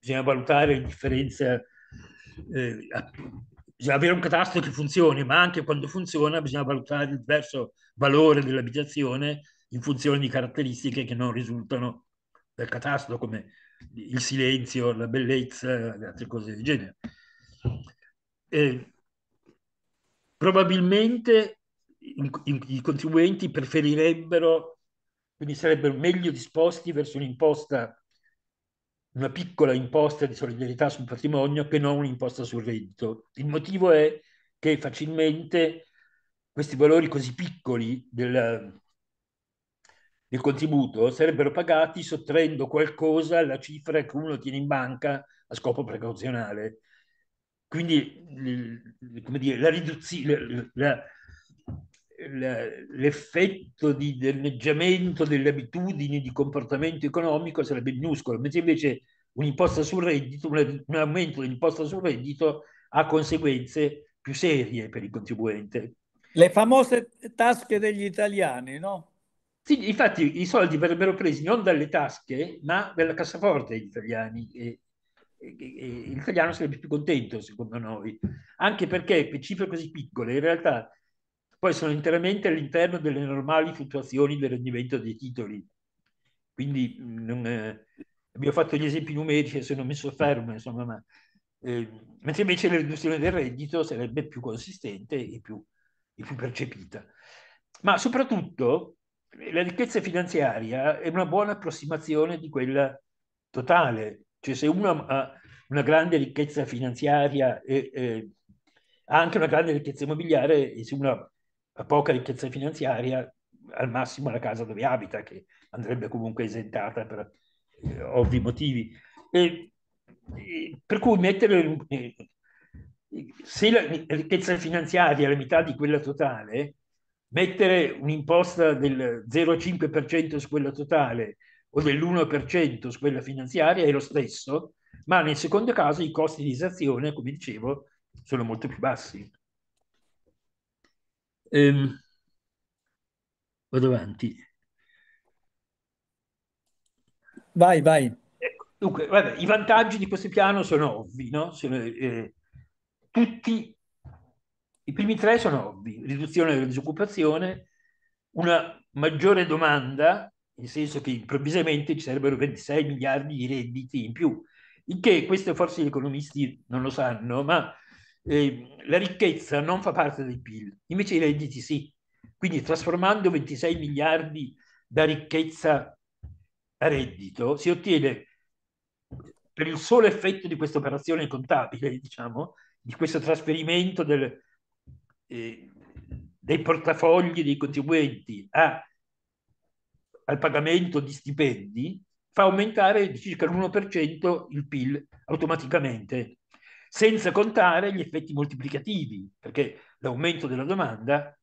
bisogna valutare in differenza eh, bisogna avere un catastro che funzioni, ma anche quando funziona bisogna valutare il diverso valore dell'abitazione in funzione di caratteristiche che non risultano del catastro, come il silenzio, la bellezza, altre cose del genere. Eh, probabilmente in, in, i contribuenti preferirebbero, quindi sarebbero meglio disposti verso un'imposta una piccola imposta di solidarietà sul patrimonio che non un'imposta sul reddito. Il motivo è che facilmente questi valori così piccoli del, del contributo sarebbero pagati sottraendo qualcosa alla cifra che uno tiene in banca a scopo precauzionale. Quindi come dire, la, riduzione, la, la, l'effetto di danneggiamento delle abitudini di comportamento economico sarebbe minuscolo, mentre invece un'imposta sul reddito, un aumento dell'imposta sul reddito ha conseguenze più serie per il contribuente. Le famose tasche degli italiani, no? Sì, infatti i soldi verrebbero presi non dalle tasche, ma dalla cassaforte degli italiani. E, e, e, l'italiano sarebbe più contento, secondo noi, anche perché per cifre così piccole in realtà poi sono interamente all'interno delle normali fluttuazioni del rendimento dei titoli. Quindi mm, non, eh, abbiamo fatto gli esempi numerici, adesso non mi soffermo, insomma, ma, eh, mentre invece la riduzione del reddito sarebbe più consistente e più, e più percepita. Ma soprattutto eh, la ricchezza finanziaria è una buona approssimazione di quella totale, cioè se uno ha una grande ricchezza finanziaria e, e eh, ha anche una grande ricchezza immobiliare e se uno poca ricchezza finanziaria, al massimo la casa dove abita, che andrebbe comunque esentata per eh, ovvi motivi. E, e, per cui mettere, eh, se la ricchezza finanziaria è la metà di quella totale, mettere un'imposta del 0,5% su quella totale o dell'1% su quella finanziaria è lo stesso, ma nel secondo caso i costi di esazione, come dicevo, sono molto più bassi. Ehm, vado avanti. Vai, vai. Ecco, dunque, vabbè, i vantaggi di questo piano sono ovvi, no? Sono, eh, tutti i primi tre sono ovvi, riduzione della disoccupazione, una maggiore domanda, nel senso che improvvisamente ci sarebbero 26 miliardi di redditi in più, il che questo forse gli economisti non lo sanno, ma eh, la ricchezza non fa parte del PIL, invece i redditi sì. Quindi trasformando 26 miliardi da ricchezza a reddito, si ottiene per il solo effetto di questa operazione contabile, diciamo, di questo trasferimento del, eh, dei portafogli dei contribuenti a, al pagamento di stipendi, fa aumentare di circa l'1% il PIL automaticamente senza contare gli effetti moltiplicativi, perché l'aumento della domanda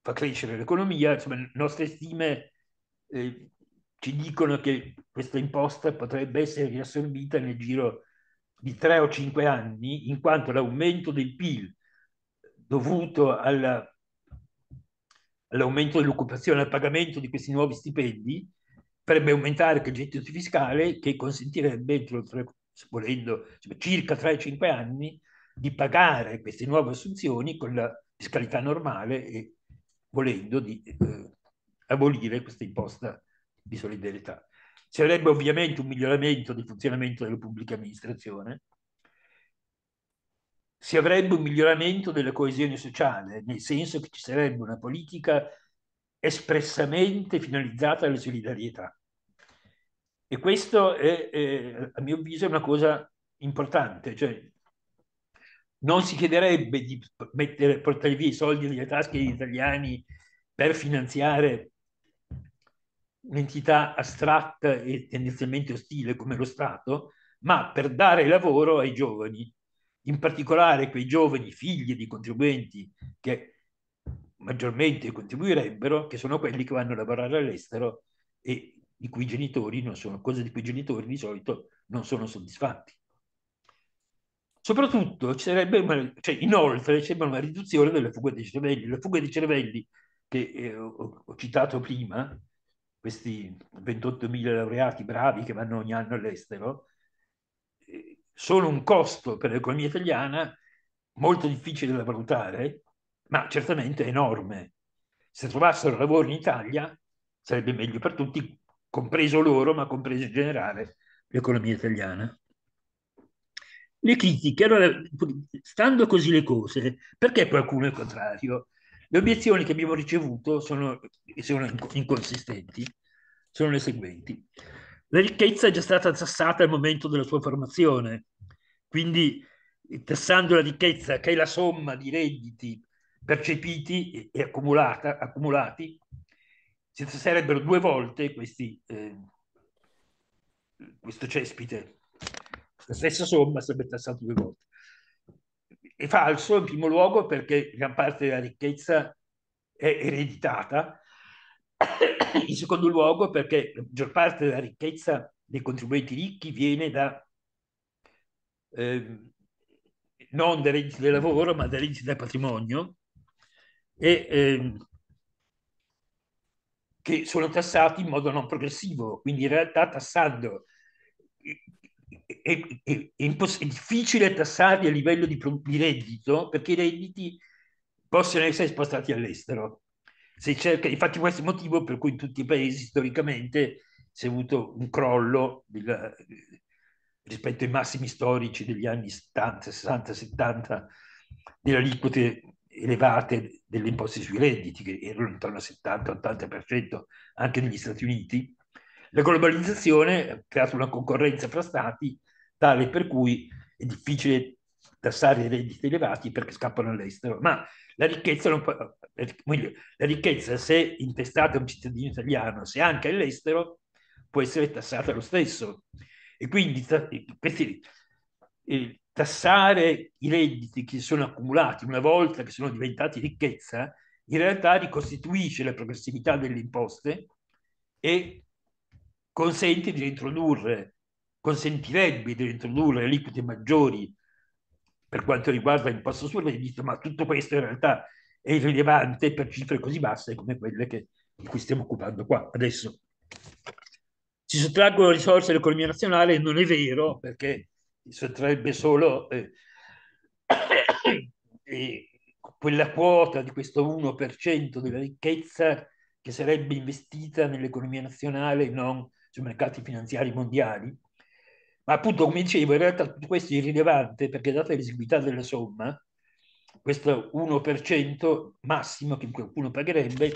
fa crescere l'economia, insomma le nostre stime eh, ci dicono che questa imposta potrebbe essere riassorbita nel giro di 3 o 5 anni, in quanto l'aumento del PIL dovuto alla, all'aumento dell'occupazione, al pagamento di questi nuovi stipendi, potrebbe aumentare il gettito fiscale che consentirebbe entro volendo, circa 3-5 anni, di pagare queste nuove assunzioni con la fiscalità normale e volendo di eh, abolire questa imposta di solidarietà. Ci sarebbe ovviamente un miglioramento del funzionamento della pubblica amministrazione, si avrebbe un miglioramento della coesione sociale, nel senso che ci sarebbe una politica espressamente finalizzata alla solidarietà e questo è, è, a mio avviso, è una cosa importante. Cioè, non si chiederebbe di mettere, portare via i soldi nelle tasche degli italiani per finanziare un'entità astratta e tendenzialmente ostile come lo Stato, ma per dare lavoro ai giovani, in particolare quei giovani figli di contribuenti che maggiormente contribuirebbero, che sono quelli che vanno a lavorare all'estero e di cui i genitori non sono, cose di cui i genitori di solito non sono soddisfatti. Soprattutto, una, cioè, inoltre, c'è una riduzione delle fughe dei cervelli. Le fughe dei cervelli che eh, ho, ho, citato prima, questi 28.000 laureati bravi che vanno ogni anno all'estero, eh, sono un costo per l'economia italiana molto difficile da valutare, ma certamente enorme. Se trovassero lavoro in Italia sarebbe meglio per tutti, compreso loro, ma compreso in generale l'economia italiana. Le critiche, allora, stando così le cose, perché qualcuno è contrario? Le obiezioni che abbiamo ricevuto sono, sono inconsistenti, sono le seguenti. La ricchezza è già stata tassata al momento della sua formazione, quindi eh, tassando la ricchezza che è la somma di redditi percepiti e accumulati ci sarebbero due volte questi, eh, questo cespite, la stessa somma sarebbe tassata due volte. È falso in primo luogo perché gran parte della ricchezza è ereditata, in secondo luogo perché la maggior parte della ricchezza dei contribuenti ricchi viene da eh, non da redditi del lavoro ma da redditi del patrimonio e eh, che sono tassati in modo non progressivo, quindi in realtà tassando è, è, è, è difficile tassarli a livello di, di reddito perché i redditi possono essere spostati all'estero. Se cerca, infatti questo è il motivo per cui in tutti i paesi storicamente si è avuto un crollo della, rispetto ai massimi storici degli anni 70, 60, 70 delle aliquote elevate delle imposte sui redditi, che erano intorno al 70-80% anche negli Stati Uniti, la globalizzazione ha creato una concorrenza fra stati tale per cui è difficile tassare i redditi elevati perché scappano all'estero, ma la ricchezza, non può, la ricchezza se intestata a un cittadino italiano, se anche all'estero, può essere tassata lo stesso. E quindi questi, tassare i redditi che si sono accumulati una volta che sono diventati ricchezza, in realtà ricostituisce la progressività delle imposte e consente di reintrodurre, consentirebbe di reintrodurre aliquote maggiori per quanto riguarda l'imposta sul reddito, ma tutto questo in realtà è irrilevante per cifre così basse come quelle che, di cui stiamo occupando qua adesso. Si sottraggono risorse all'economia nazionale, non è vero, perché sottraebbe solo eh, <coughs> quella quota di questo 1% della ricchezza che sarebbe investita nell'economia nazionale e non sui mercati finanziari mondiali. Ma appunto, come dicevo, in realtà tutto questo è irrilevante perché data l'esiguità della somma, questo 1% massimo che qualcuno pagherebbe,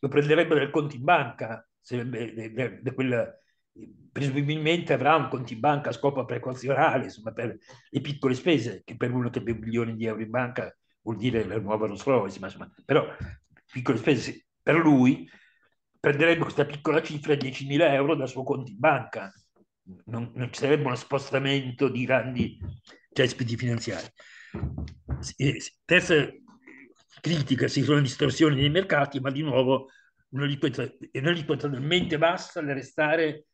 lo prenderebbe dal conto in banca, sarebbe da quella presumibilmente avrà un conto in banca a scopo precauzionale, insomma, per le piccole spese, che per uno che abbia milioni di euro in banca vuol dire la nuova Rolls Royce, ma insomma, però piccole spese per lui prenderebbe questa piccola cifra di 10.000 euro dal suo conto in banca. Non, non ci sarebbe uno spostamento di grandi cespiti finanziari. Eh, Terza critica, si sono distorsioni nei mercati, ma di nuovo una un'aliquota talmente bassa da restare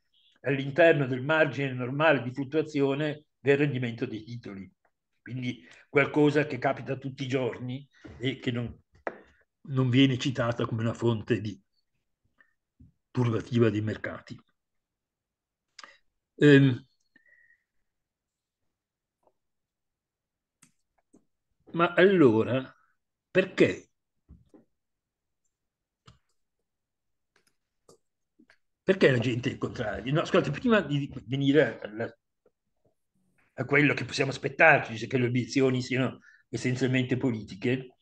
all'interno del margine normale di fluttuazione del rendimento dei titoli. Quindi qualcosa che capita tutti i giorni e che non, non viene citata come una fonte di turbativa dei mercati. Eh, ma allora, perché Perché la gente è il contrario? No, ascolta, prima di venire alla, a quello che possiamo aspettarci, cioè che le obiezioni siano essenzialmente politiche,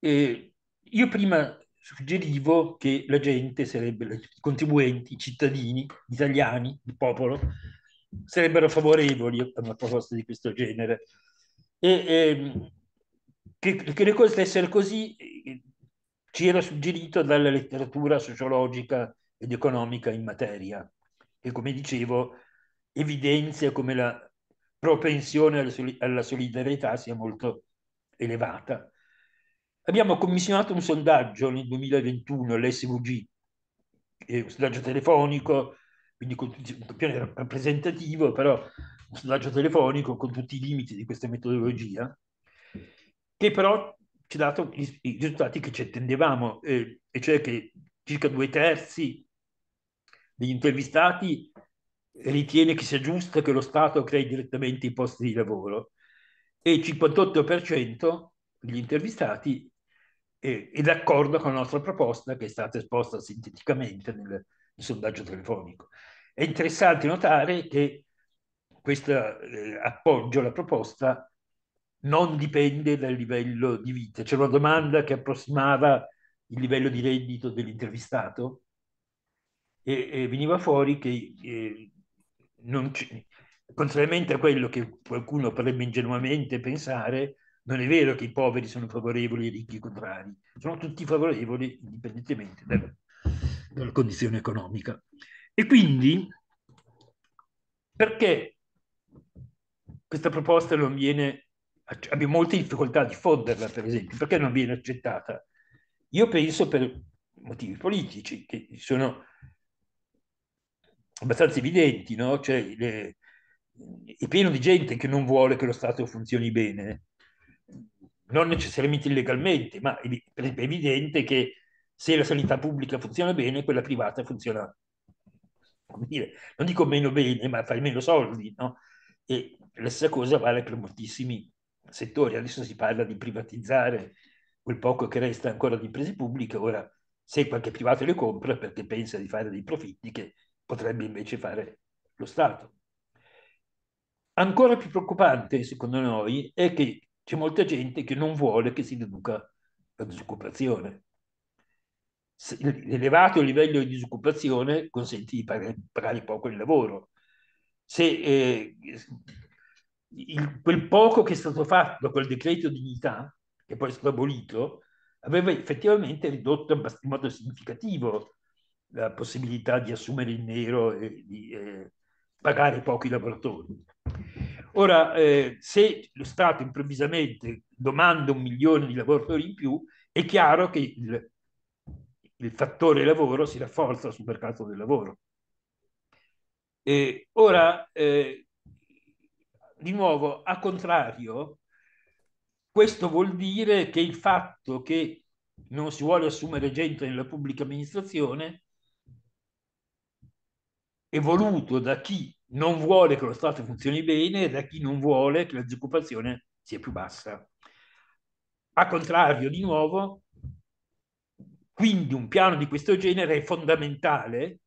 eh, io prima suggerivo che la gente sarebbe, i contribuenti, i cittadini, gli italiani, il popolo, sarebbero favorevoli a una proposta di questo genere. E, ehm, che, che, le cose stessero così eh, ci era suggerito dalla letteratura sociologica ed economica in materia, che come dicevo evidenzia come la propensione alla, solidarietà sia molto elevata. Abbiamo commissionato un sondaggio nel 2021 all'SVG, un sondaggio telefonico, quindi con tutti, un rappresentativo, però un sondaggio telefonico con tutti i limiti di questa metodologia, che però ci ha dato i risultati che ci attendevamo, eh, e cioè che circa due terzi degli intervistati ritiene che sia giusto che lo Stato crei direttamente i posti di lavoro e il 58% degli intervistati è, è d'accordo con la nostra proposta che è stata esposta sinteticamente nel, nel sondaggio telefonico. È interessante notare che questo eh, appoggio alla proposta non dipende dal livello di vita. C'è una domanda che approssimava il livello di reddito dell'intervistato e, e veniva fuori che eh, non contrariamente a quello che qualcuno potrebbe ingenuamente pensare, non è vero che i poveri sono favorevoli e i ricchi contrari, sono tutti favorevoli indipendentemente dalla, dalla condizione economica. E quindi perché questa proposta non viene, abbiamo molte difficoltà a diffonderla per esempio, perché non viene accettata? Io penso per motivi politici, che sono abbastanza evidenti, no? Cioè, le, è pieno di gente che non vuole che lo Stato funzioni bene, non necessariamente illegalmente, ma è evidente che se la sanità pubblica funziona bene, quella privata funziona, come dire, non dico meno bene, ma fai meno soldi, no? E la stessa cosa vale per moltissimi settori. Adesso si parla di privatizzare quel poco che resta ancora di imprese pubbliche, ora se qualche privato le compra perché pensa di fare dei profitti che potrebbe invece fare lo Stato. Ancora più preoccupante, secondo noi, è che c'è molta gente che non vuole che si riduca la disoccupazione. L'elevato livello di disoccupazione consente di pagare, pagare poco il lavoro. Se eh, il, quel poco che è stato fatto da quel decreto dignità, che poi è stato abolito, aveva effettivamente ridotto in modo significativo la possibilità di assumere in nero e di eh, pagare pochi lavoratori. Ora, eh, se lo Stato improvvisamente domanda un milione di lavoratori in più, è chiaro che il, il fattore lavoro si rafforza sul mercato del lavoro. Eh, ora, eh, di nuovo, a contrario, questo vuol dire che il fatto che non si vuole assumere gente nella pubblica amministrazione è voluto da chi non vuole che lo Stato funzioni bene e da chi non vuole che la disoccupazione sia più bassa. A contrario, di nuovo, quindi un piano di questo genere è fondamentale,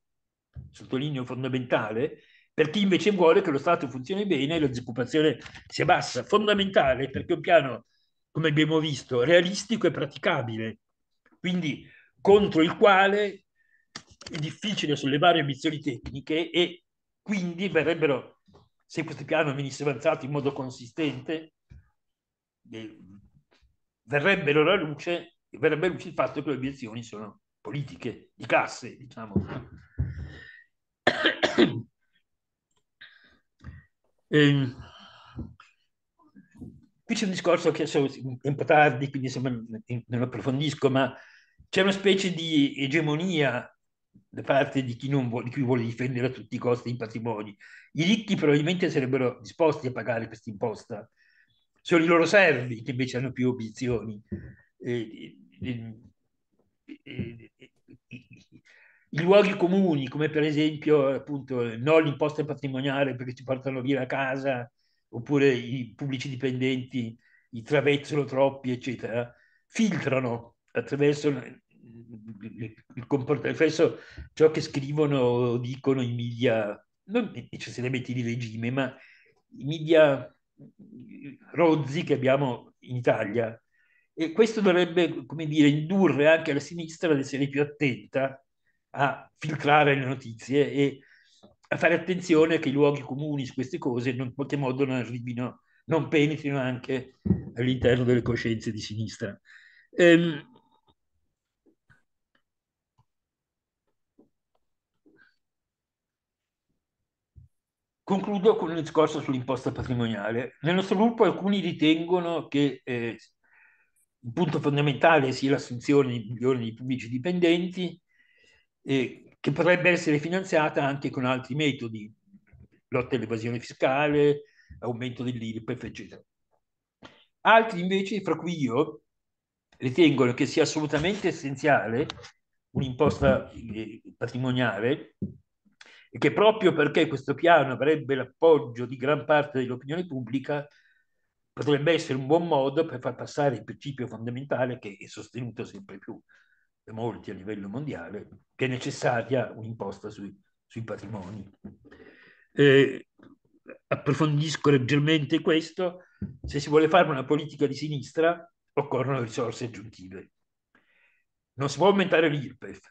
sottolineo fondamentale, per chi invece vuole che lo Stato funzioni bene e la disoccupazione sia bassa. Fondamentale perché è un piano, come abbiamo visto, realistico e praticabile, quindi contro il quale è difficile sollevare ambizioni tecniche e quindi verrebbero, se questo piano venisse avanzato in modo consistente, verrebbero alla luce, verrebbe alla luce il fatto che le obiezioni sono politiche, di classe, diciamo. <coughs> Eh, qui c'è un discorso che adesso è un po' tardi, quindi non approfondisco, ma c'è una specie di egemonia da parte di chi, vuole, di chi vuole difendere a tutti i costi i patrimoni. I ricchi probabilmente sarebbero disposti a pagare questa imposta, sono i loro servi che invece hanno più obiezioni. Eh, eh, eh, I luoghi comuni, come per esempio appunto no l'imposta patrimoniale perché ci portano via la casa, oppure i pubblici dipendenti, i travezzano troppi, eccetera, filtrano attraverso il spesso ciò che scrivono o dicono i media, non necessariamente cioè di regime, ma i media rozzi che abbiamo in Italia. E questo dovrebbe, come dire, indurre anche la sinistra ad essere più attenta a filtrare le notizie e a fare attenzione che i luoghi comuni su queste cose in qualche modo non arrivino, non penetrino anche all'interno delle coscienze di sinistra. Ehm, Concludo con un discorso sull'imposta patrimoniale. Nel nostro gruppo alcuni ritengono che eh, il punto fondamentale sia l'assunzione di milioni di pubblici dipendenti, eh, che potrebbe essere finanziata anche con altri metodi, lotta all'evasione fiscale, aumento dell'IRPEF, eccetera. Altri invece, fra cui io, ritengono che sia assolutamente essenziale un'imposta eh, patrimoniale e che proprio perché questo piano avrebbe l'appoggio di gran parte dell'opinione pubblica, potrebbe essere un buon modo per far passare il principio fondamentale che è sostenuto sempre più da molti a livello mondiale, che è necessaria un'imposta sui, sui patrimoni. Eh, approfondisco leggermente questo, se si vuole fare una politica di sinistra occorrono risorse aggiuntive. Non si può aumentare l'IRPEF,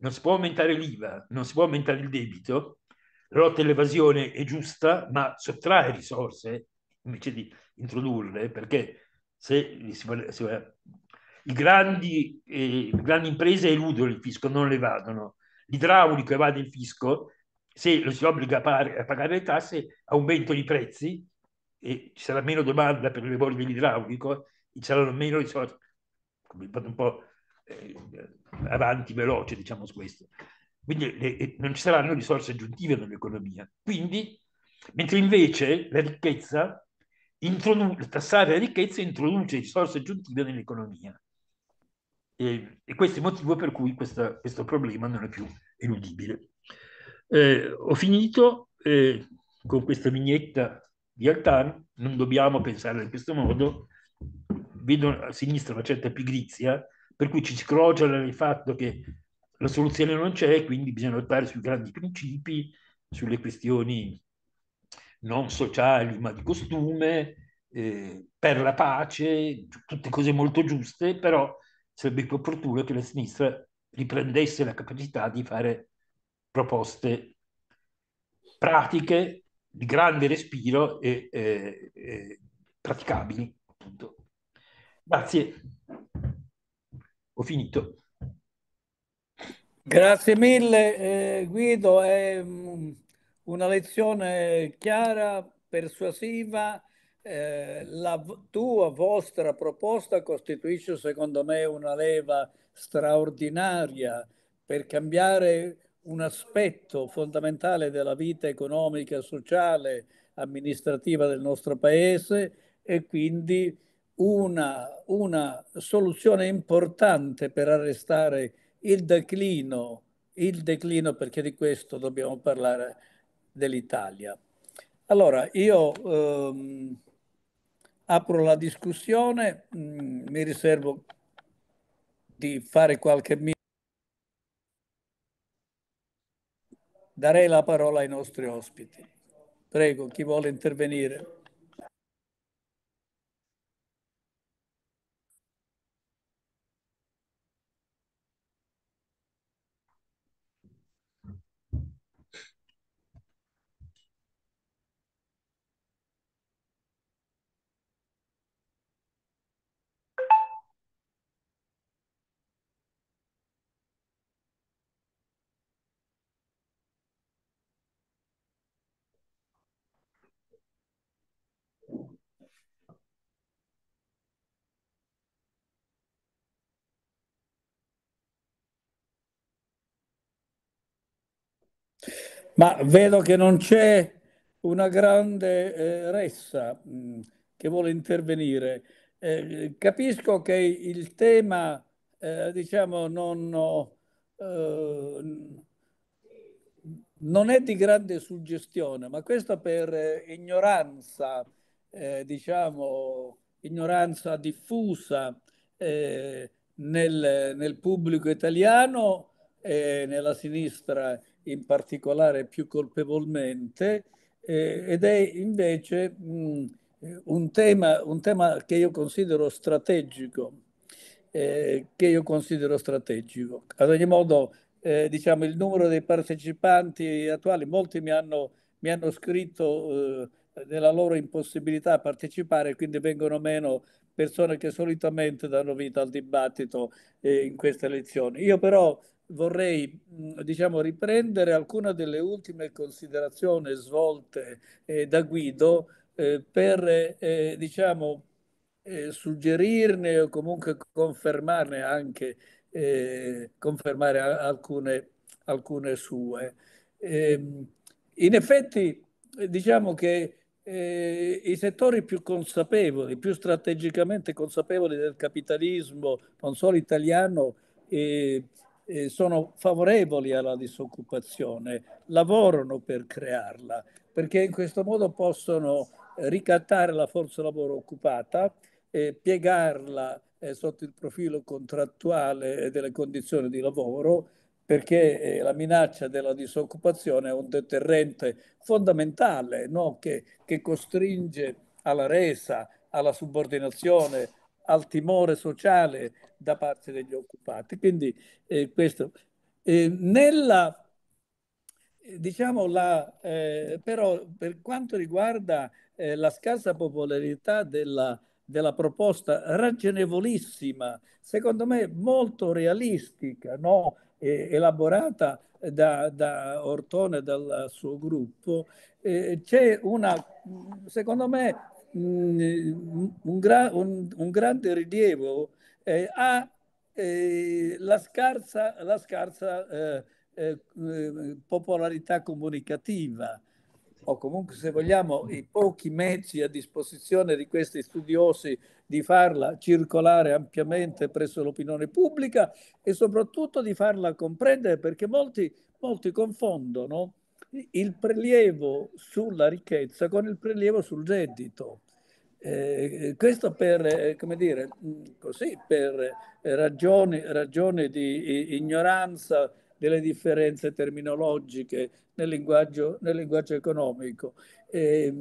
non si può aumentare l'IVA, non si può aumentare il debito, la lotta all'evasione è giusta, ma sottrae risorse invece di introdurle, perché se, se, se i grandi, eh, grandi imprese eludono il fisco, non le evadono, l'idraulico evade il fisco, se lo si obbliga a, pagare, a pagare le tasse, aumentano i prezzi, e ci sarà meno domanda per le lavori dell'idraulico, ci saranno meno risorse, un po' eh, avanti veloce, diciamo questo. Quindi le, non ci saranno risorse aggiuntive nell'economia. Quindi, mentre invece la ricchezza, introdu- tassare la ricchezza introduce risorse aggiuntive nell'economia. E, e questo è il motivo per cui questa, questo problema non è più eludibile. Eh, ho finito eh, con questa vignetta di Altan, non dobbiamo pensare in questo modo, vedo a sinistra una certa pigrizia, per cui ci si crogia il fatto che la soluzione non c'è, quindi bisogna lottare sui grandi principi, sulle questioni non sociali ma di costume, eh, per la pace, cioè, tutte cose molto giuste, però sarebbe più opportuno che la sinistra riprendesse la capacità di fare proposte pratiche di grande respiro e, e, eh, e eh, praticabili. Appunto. Grazie. Ho finito. Grazie mille eh, Guido, è mm, una lezione chiara, persuasiva. Eh, la tua vostra proposta costituisce secondo me una leva straordinaria per cambiare un aspetto fondamentale della vita economica, sociale, amministrativa del nostro paese e quindi una, una soluzione importante per arrestare il declino, il declino perché di questo dobbiamo parlare dell'Italia. Allora, io ehm, apro la discussione, mh, mm, mi riservo di fare qualche minuto. Darei la parola ai nostri ospiti. Prego, chi vuole intervenire. Ma vedo che non c'è una grande eh, ressa mh, mm, che vuole intervenire. Eh, capisco che il tema, eh, diciamo, non, eh, non, è di grande suggestione, ma questo per eh, ignoranza, eh, diciamo, ignoranza diffusa nel, nel pubblico italiano e nella sinistra in particolare più colpevolmente, eh, ed è invece mh, mm, un, tema, un, tema, che io considero strategico, eh, che io considero strategico. Ad ogni modo, eh, diciamo, il numero dei partecipanti attuali, molti mi hanno, mi hanno scritto eh, della loro impossibilità a partecipare, quindi vengono meno persone che solitamente danno vita al dibattito eh, in queste elezioni. Io però vorrei diciamo, riprendere alcune delle ultime considerazioni svolte eh, da Guido eh, per eh, diciamo, eh, suggerirne o comunque confermarne anche eh, confermare alcune, alcune sue. Ehm, in effetti diciamo che eh, i settori più consapevoli, più strategicamente consapevoli del capitalismo, non solo italiano, eh, eh, sono favorevoli alla disoccupazione, lavorano per crearla, perché in questo modo possono eh, ricattare la forza lavoro occupata, eh, piegarla eh, sotto il profilo contrattuale delle condizioni di lavoro, perché eh, la minaccia della disoccupazione è un deterrente fondamentale no? che, che, costringe alla resa, alla subordinazione, al timore sociale da parte degli occupati. Quindi eh, questo. Eh, nella, eh, diciamo, la, eh, però per quanto riguarda eh, la scarsa popolarità della, della, proposta ragionevolissima, secondo me molto realistica, no? elaborata da, da, Ortone e dal suo gruppo, eh, c'è una, secondo me, un, gra- un, un grande rilievo eh, ha eh, la scarsa, la scarsa eh, eh, popolarità comunicativa o comunque se vogliamo i pochi mezzi a disposizione di questi studiosi di farla circolare ampiamente presso l'opinione pubblica e soprattutto di farla comprendere perché molti, molti confondono il prelievo sulla ricchezza con il prelievo sul reddito. Eh, questo per, eh, come dire, così, per eh, ragioni, ragioni di ignoranza delle differenze terminologiche nel linguaggio, nel linguaggio economico. Eh,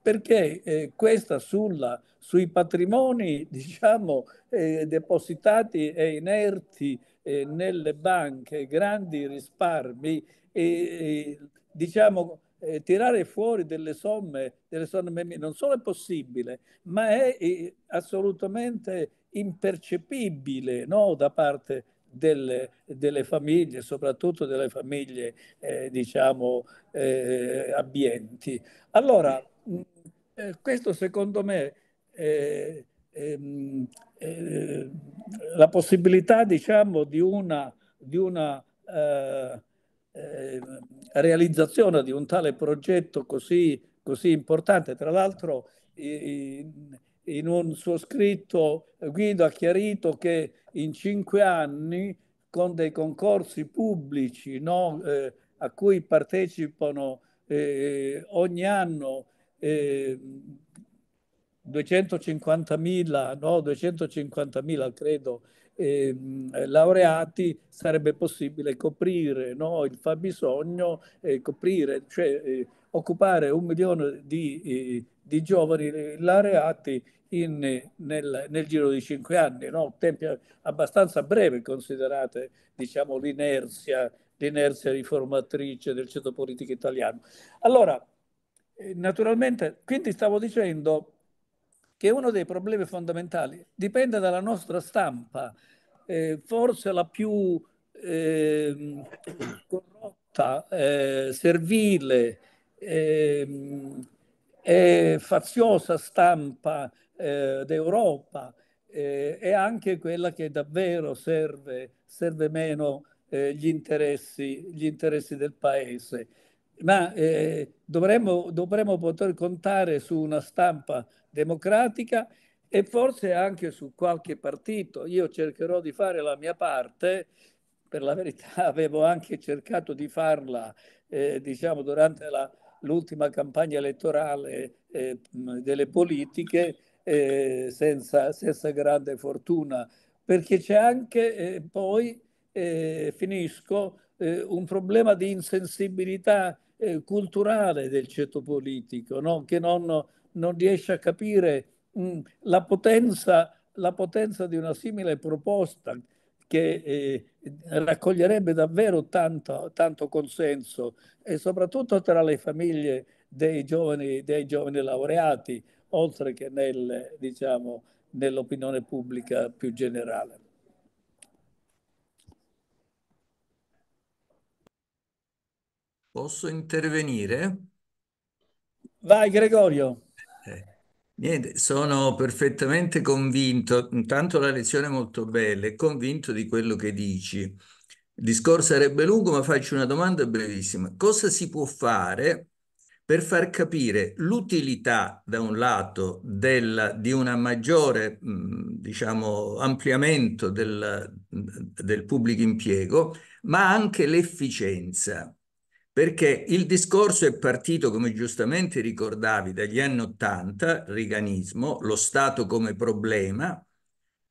perché eh, questa sulla, sui patrimoni <laughs> diciamo, eh, depositati e inerti eh, nelle banche, grandi risparmi e, diciamo, eh, tirare fuori delle somme, delle somme, non solo è possibile, ma è, è assolutamente impercepibile no? da parte delle, delle, famiglie, soprattutto delle famiglie eh, diciamo eh, abbienti. Allora, mm, eh, questo secondo me eh, ehm, eh, la possibilità diciamo di una, di una eh, eh, realizzazione di un tale progetto così, così importante. Tra l'altro in, in un suo scritto Guido ha chiarito che in cinque anni con dei concorsi pubblici no, eh, a cui partecipano eh, ogni anno eh, 250.000, no, 250.000 credo, eh, laureati sarebbe possibile coprire no? il fabbisogno, eh, coprire, cioè eh, occupare un milione di, eh, di giovani laureati in, nel, nel, giro di cinque anni, no? tempi abbastanza brevi considerate diciamo, l'inerzia, l'inerzia riformatrice del ceto politico italiano. Allora, eh, naturalmente, quindi stavo dicendo che uno dei problemi fondamentali. Dipende dalla nostra stampa, eh, forse la più eh, corrotta, eh, servile e ehm, faziosa stampa eh, d'Europa eh, è anche quella che davvero serve, serve meno eh, gli interessi, gli, interessi, del paese. Ma eh, dovremmo, dovremmo poter contare su una stampa democratica e forse anche su qualche partito. Io cercherò di fare la mia parte, per la verità <laughs> avevo anche cercato di farla eh, diciamo, durante la, l'ultima campagna elettorale eh, delle politiche eh, senza, senza, grande fortuna, perché c'è anche eh, poi, eh, finisco, eh, un problema di insensibilità culturale del ceto politico, no? che non non riesce a capire mh, mm, la, potenza, la, potenza, di una simile proposta che eh, raccoglierebbe davvero tanto, tanto, consenso e soprattutto tra le famiglie dei giovani, dei giovani laureati, oltre che nel, diciamo, nell'opinione pubblica più generale. Posso intervenire? Vai Gregorio. Niente, sono perfettamente convinto, intanto la lezione è molto bella, è convinto di quello che dici. Il discorso sarebbe lungo, ma faccio una domanda brevissima. Cosa si può fare per far capire l'utilità, da un lato, del, di un maggiore, mm, diciamo, ampliamento del, del pubblico impiego, ma anche l'efficienza? perché il discorso è partito, come giustamente ricordavi, dagli anni Ottanta, riganismo, lo Stato come problema.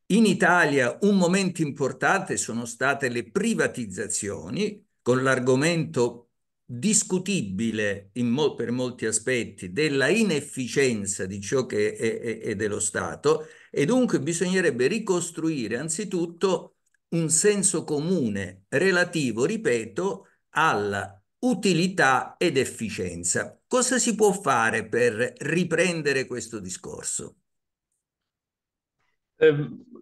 In Italia un momento importante sono state le privatizzazioni, con l'argomento discutibile mo per molti aspetti della inefficienza di ciò che è, è, è dello Stato e dunque bisognerebbe ricostruire anzitutto un senso comune relativo, ripeto, alla utilità ed efficienza. Cosa si può fare per riprendere questo discorso? Eh,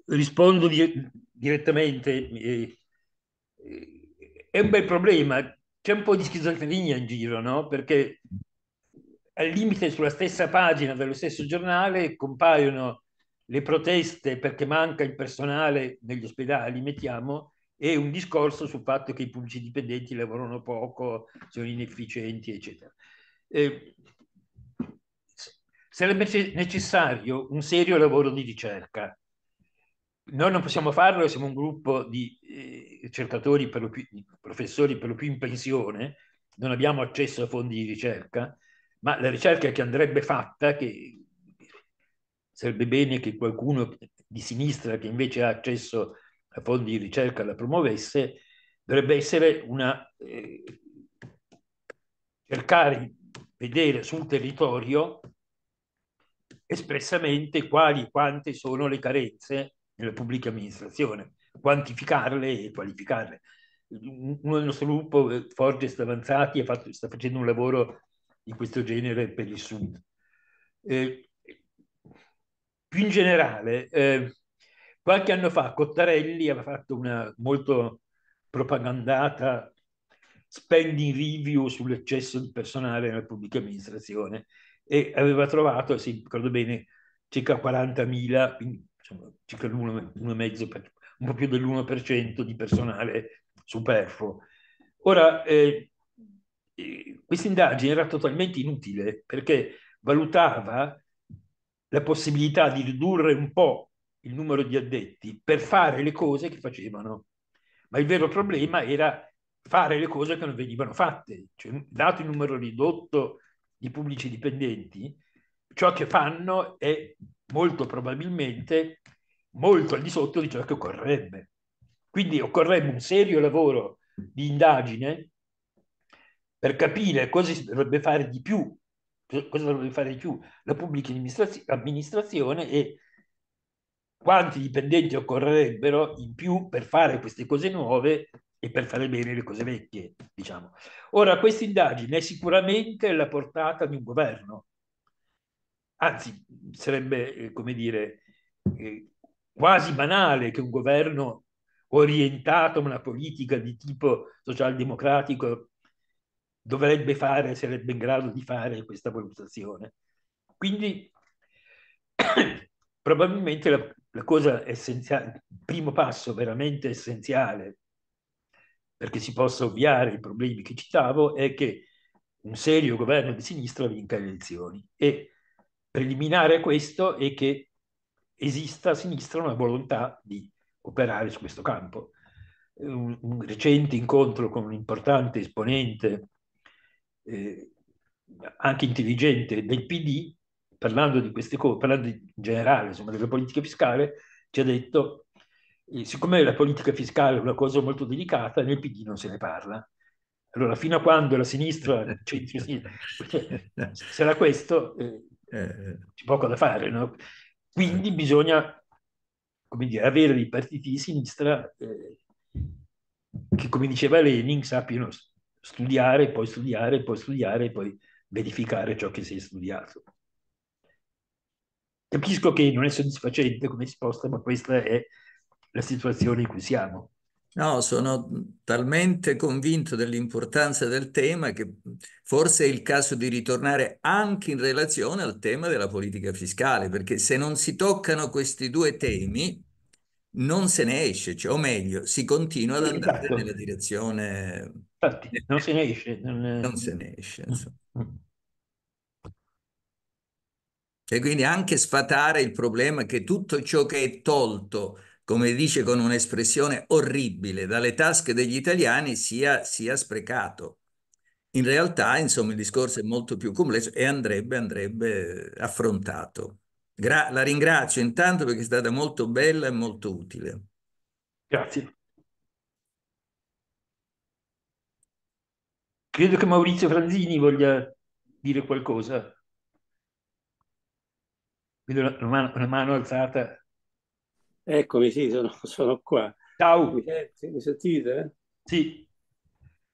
rispondo di direttamente. Eh, eh, è un bel problema. C'è un po' di schizofrenia in giro, no? Perché al limite sulla stessa pagina dello stesso giornale compaiono le proteste perché manca il personale negli ospedali, mettiamo, e un discorso sul fatto che i pubblici dipendenti lavorano poco, sono inefficienti, eccetera. Eh, sarebbe necessario un serio lavoro di ricerca. Noi non possiamo farlo, siamo un gruppo di ricercatori, eh, per lo più, professori per lo più in pensione, non abbiamo accesso a fondi di ricerca, ma la ricerca che andrebbe fatta, che sarebbe bene che qualcuno di sinistra che invece ha accesso a la Pol di ricerca la promuovesse, dovrebbe essere una... Eh, cercare di vedere sul territorio espressamente quali e quante sono le carenze nella pubblica amministrazione, quantificarle e qualificarle. Uno del nostro gruppo, eh, Forges Avanzati, fatto, sta facendo un lavoro di questo genere per il Sud. Eh, più in generale, eh, Qualche anno fa Cottarelli aveva fatto una molto propagandata spending review sull'eccesso di personale nella pubblica amministrazione e aveva trovato, se ricordo bene, circa 40.000, quindi insomma, circa l'1,5%, un po' più dell'1% di personale superfluo. Ora, eh, questa indagine era totalmente inutile perché valutava la possibilità di ridurre un po' il numero di addetti per fare le cose che facevano. Ma il vero problema era fare le cose che non venivano fatte. Cioè, dato il numero ridotto di pubblici dipendenti, ciò che fanno è molto probabilmente molto al di sotto di ciò che occorrerebbe. Quindi occorrebbe un serio lavoro di indagine per capire cosa dovrebbe fare di più, cosa dovrebbe fare di più la pubblica amministrazione e quanti dipendenti occorrerebbero in più per fare queste cose nuove e per fare bene le cose vecchie, diciamo. Ora, questa indagine è sicuramente la portata di un governo, anzi sarebbe, eh, come dire, eh, quasi banale che un governo orientato a una politica di tipo socialdemocratico dovrebbe fare, sarebbe in grado di fare questa valutazione. Quindi <coughs> probabilmente la, la cosa essenziale, il primo passo veramente essenziale perché si possa ovviare i problemi che citavo è che un serio governo di sinistra vinca le elezioni e preliminare a questo è che esista a sinistra una volontà di operare su questo campo. Un, un recente incontro con un importante esponente, eh, anche intelligente, del PD, parlando di queste cose, parlando in generale insomma, della politica fiscale, ci ha detto, eh, siccome la politica fiscale è una cosa molto delicata, nel PD non se ne parla. Allora, fino a quando la sinistra, eh, cioè, sinistra eh, cioè, eh, cioè, sarà questo, eh, c'è poco da fare, no? Quindi bisogna, come dire, avere dei partiti di sinistra eh, che, come diceva Lenin, sappiano studiare, poi studiare, poi studiare, poi verificare ciò che si è studiato. Capisco che non è soddisfacente come risposta, ma questa è la situazione in cui siamo. No, sono talmente convinto dell'importanza del tema che forse è il caso di ritornare anche in relazione al tema della politica fiscale, perché se non si toccano questi due temi non se ne esce, cioè, o meglio, si continua ad andare esatto. nella direzione... Infatti, non se ne esce. Non, non se ne esce, insomma. Mm. E quindi anche sfatare il problema che tutto ciò che è tolto, come dice con un'espressione orribile, dalle tasche degli italiani sia, sia sprecato. In realtà, insomma, il discorso è molto più complesso e andrebbe, andrebbe affrontato. Gra la ringrazio intanto perché è stata molto bella e molto utile. Grazie. Credo che Maurizio Franzini voglia dire qualcosa. Vedo una mano, una mano alzata. Eccomi, sì, sono, <laughs> sono qua. Ciao. Mi, senti, mi sentite? Sì.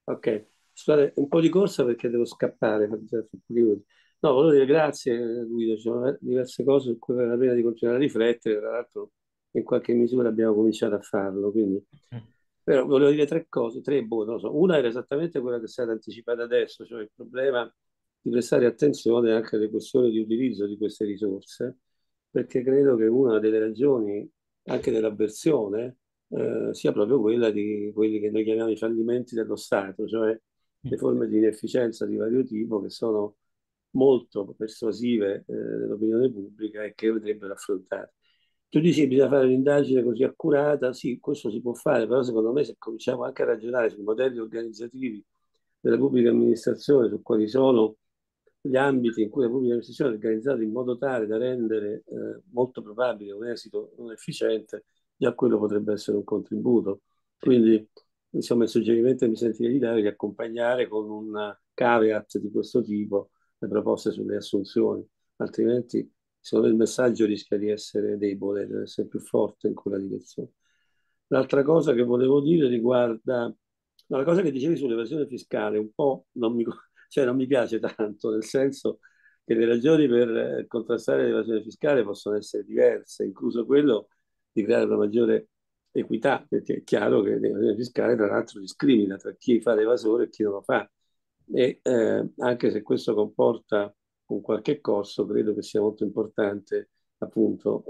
Ok, scusate, un po' di corsa perché devo scappare. No, volevo dire grazie eh, Guido, ci sono diverse cose su cui vale la pena di continuare a riflettere, tra l'altro in qualche misura abbiamo cominciato a farlo, quindi... Mm. Però volevo dire tre cose, tre, buone, non lo so. Una era esattamente quella che è stata anticipata adesso, cioè il problema di prestare attenzione anche alle questioni di utilizzo di queste risorse, perché credo che una delle ragioni anche dell'avversione eh, sia proprio quella di quelli che noi chiamiamo i fallimenti dello Stato, cioè mm. le forme di inefficienza di vario tipo che sono molto persuasive eh, dell'opinione pubblica e che dovrebbero affrontare. Tu dici che bisogna fare un'indagine così accurata, sì, questo si può fare, però secondo me se cominciamo anche a ragionare sui modelli organizzativi della pubblica amministrazione, su quali sono gli ambiti in cui la pubblica amministrazione è organizzata in modo tale da rendere eh, molto probabile un esito non efficiente, già quello potrebbe essere un contributo. Quindi, insomma, il suggerimento che mi sentirei di dare è di accompagnare con un caveat di questo tipo le proposte sulle assunzioni, altrimenti secondo il messaggio rischia di essere debole, deve essere più forte in quella direzione. L'altra cosa che volevo dire riguarda, no, la cosa che dicevi sull'evasione fiscale, un po' non mi cioè non mi piace tanto, nel senso che le ragioni per eh, contrastare l'evasione fiscale possono essere diverse, incluso quello di creare una maggiore equità, perché è chiaro che l'evasione fiscale tra l'altro discrimina tra chi fa l'evasore e chi non lo fa. E eh, anche se questo comporta un qualche costo, credo che sia molto importante appunto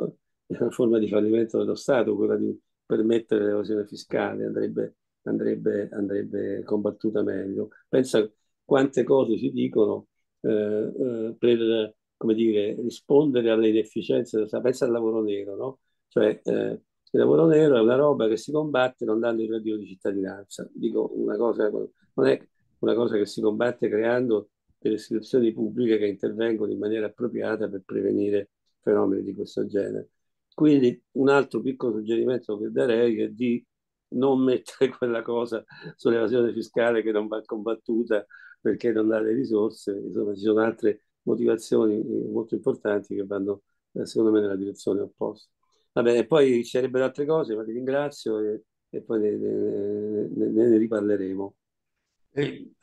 una eh, forma di fallimento dello Stato, quella di permettere l'evasione fiscale, andrebbe, andrebbe, andrebbe combattuta meglio. Pensa quante cose si dicono eh, eh, per come dire, rispondere alle inefficienze. Pensa al lavoro nero, no? Cioè, eh, il lavoro nero è una roba che si combatte non dando il reddito di cittadinanza. Dico una cosa, non è una cosa che si combatte creando delle istituzioni pubbliche che intervengono in maniera appropriata per prevenire fenomeni di questo genere. Quindi un altro piccolo suggerimento che darei è di non mettere quella cosa sull'evasione fiscale che non va combattuta perché non ha le risorse, insomma ci sono altre motivazioni eh, molto importanti che vanno eh, secondo me nella direzione opposta. Va bene, poi ci sarebbero altre cose, ma ti ringrazio e, e poi ne, ne, ne, ne riparleremo.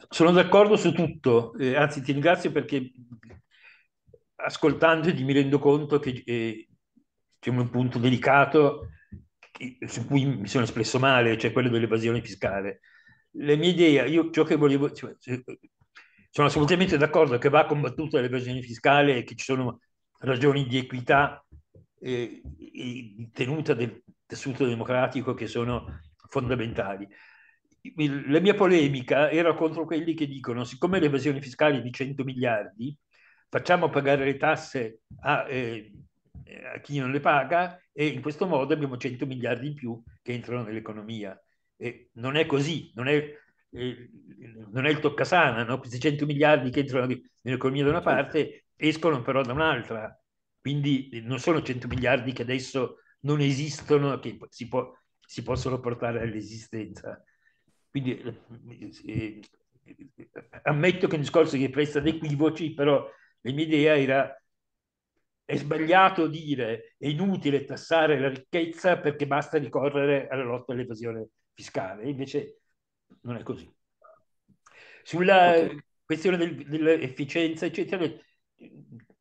sono d'accordo su tutto, eh, anzi ti ringrazio perché ascoltandoti mi rendo conto che eh, c'è un punto delicato che, su cui mi sono espresso male, cioè quello dell'evasione fiscale le mie idee, io ciò che volevo, cioè, cioè sono assolutamente d'accordo che va combattuta l'evasione fiscale e che ci sono ragioni di equità e, di tenuta del tessuto democratico che sono fondamentali. La mia polemica era contro quelli che dicono, siccome l'evasione fiscale è di 100 miliardi, facciamo pagare le tasse a, eh, a chi non le paga e in questo modo abbiamo 100 miliardi in più che entrano nell'economia eh, non è così, non è, eh, non è il toccasana, no? questi 100 miliardi che entrano nell'economia da una certo. parte escono però da un'altra, quindi eh, non sono 100 miliardi che adesso non esistono, che si, può, si possono portare all'esistenza. Quindi eh, eh, ammetto che il discorso che presta ad equivoci, però la mia idea era è sbagliato dire è inutile tassare la ricchezza perché basta ricorrere alla lotta all'evasione fiscale, invece non è così. Sulla okay. questione del, dell'efficienza, eccetera,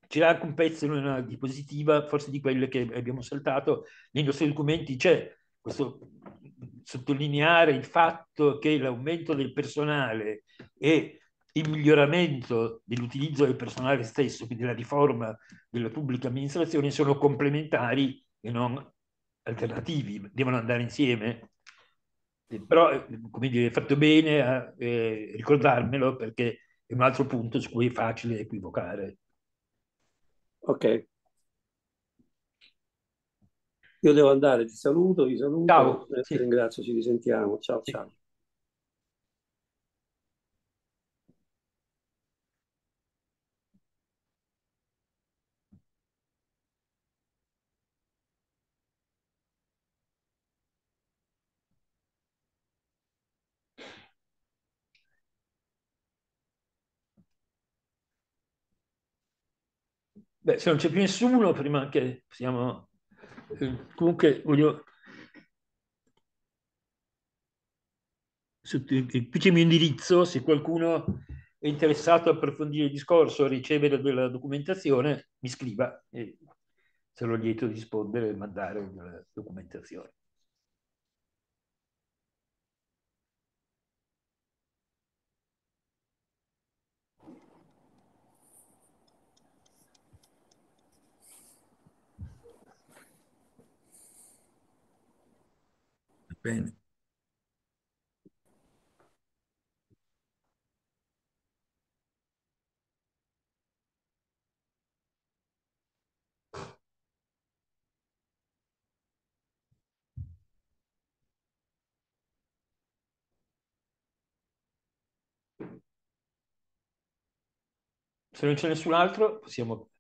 c'era anche un pezzo in una diapositiva, forse di quelle che abbiamo saltato, nei nostri documenti c'è questo sottolineare il fatto che l'aumento del personale e il miglioramento dell'utilizzo del personale stesso, quindi la riforma della pubblica amministrazione, sono complementari e non alternativi, devono andare insieme però eh, come dire, è fatto bene a eh, ricordarmelo perché è un altro punto su cui è facile equivocare. Ok. Io devo andare, ti saluto, vi saluto, ciao. Eh, sì. ti ringrazio, ci risentiamo, ciao sì. ciao. Beh, se non c'è più nessuno, prima che siamo... Eh, comunque, voglio... Qui c'è il mio indirizzo, se qualcuno è interessato a approfondire il discorso, a ricevere della documentazione, mi scriva e sarò lieto di rispondere e mandare la documentazione. Bene. Se non c'è nessun altro, possiamo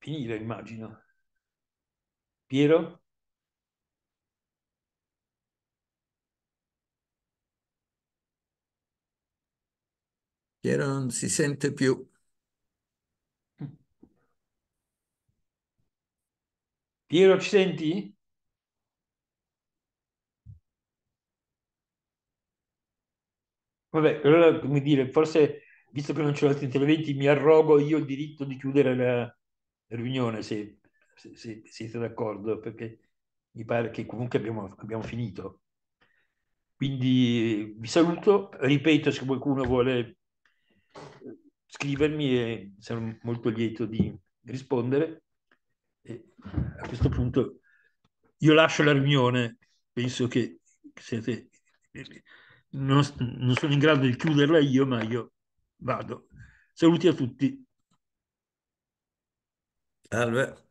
finire, immagino. Piero? Piero non si sente più. Piero, ci senti? Vabbè, allora, come dire, forse, visto che non c'è altri interventi, mi arrogo io il diritto di chiudere la riunione, se, se, se siete d'accordo, perché mi pare che comunque abbiamo, abbiamo finito. Quindi vi saluto, ripeto, se qualcuno vuole scrivermi e sono molto lieto di rispondere. E a questo punto io lascio la riunione, penso che siete, non, non sono in grado di chiuderla io, ma io vado. Saluti a tutti. Salve.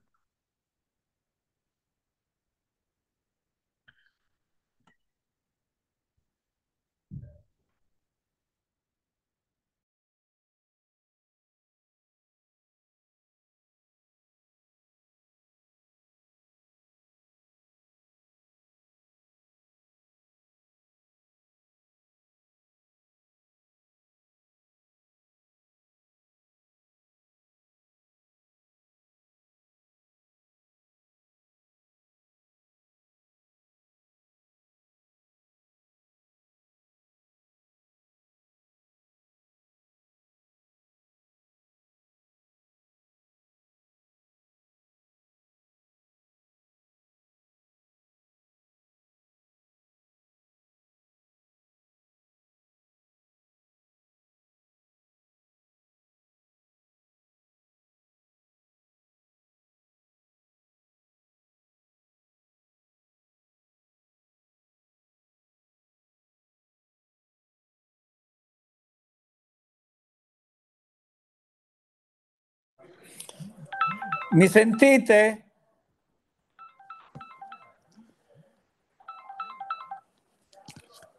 Mi sentite?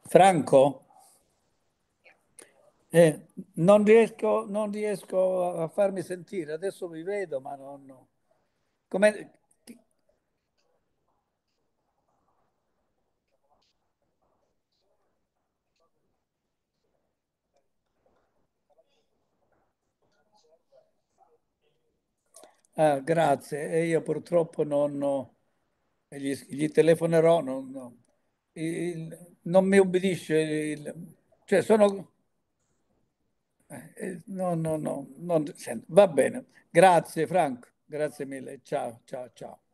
Franco? Eh, non, riesco, non riesco a farmi sentire, adesso mi vedo, ma non... Come, Ah, grazie. E io purtroppo non... Gli, gli telefonerò. Non, non, il, non mi ubbidisce, Il, cioè sono... Eh, eh, no, no, no. Non, Va bene. Grazie Franco. Grazie mille. Ciao, ciao, ciao.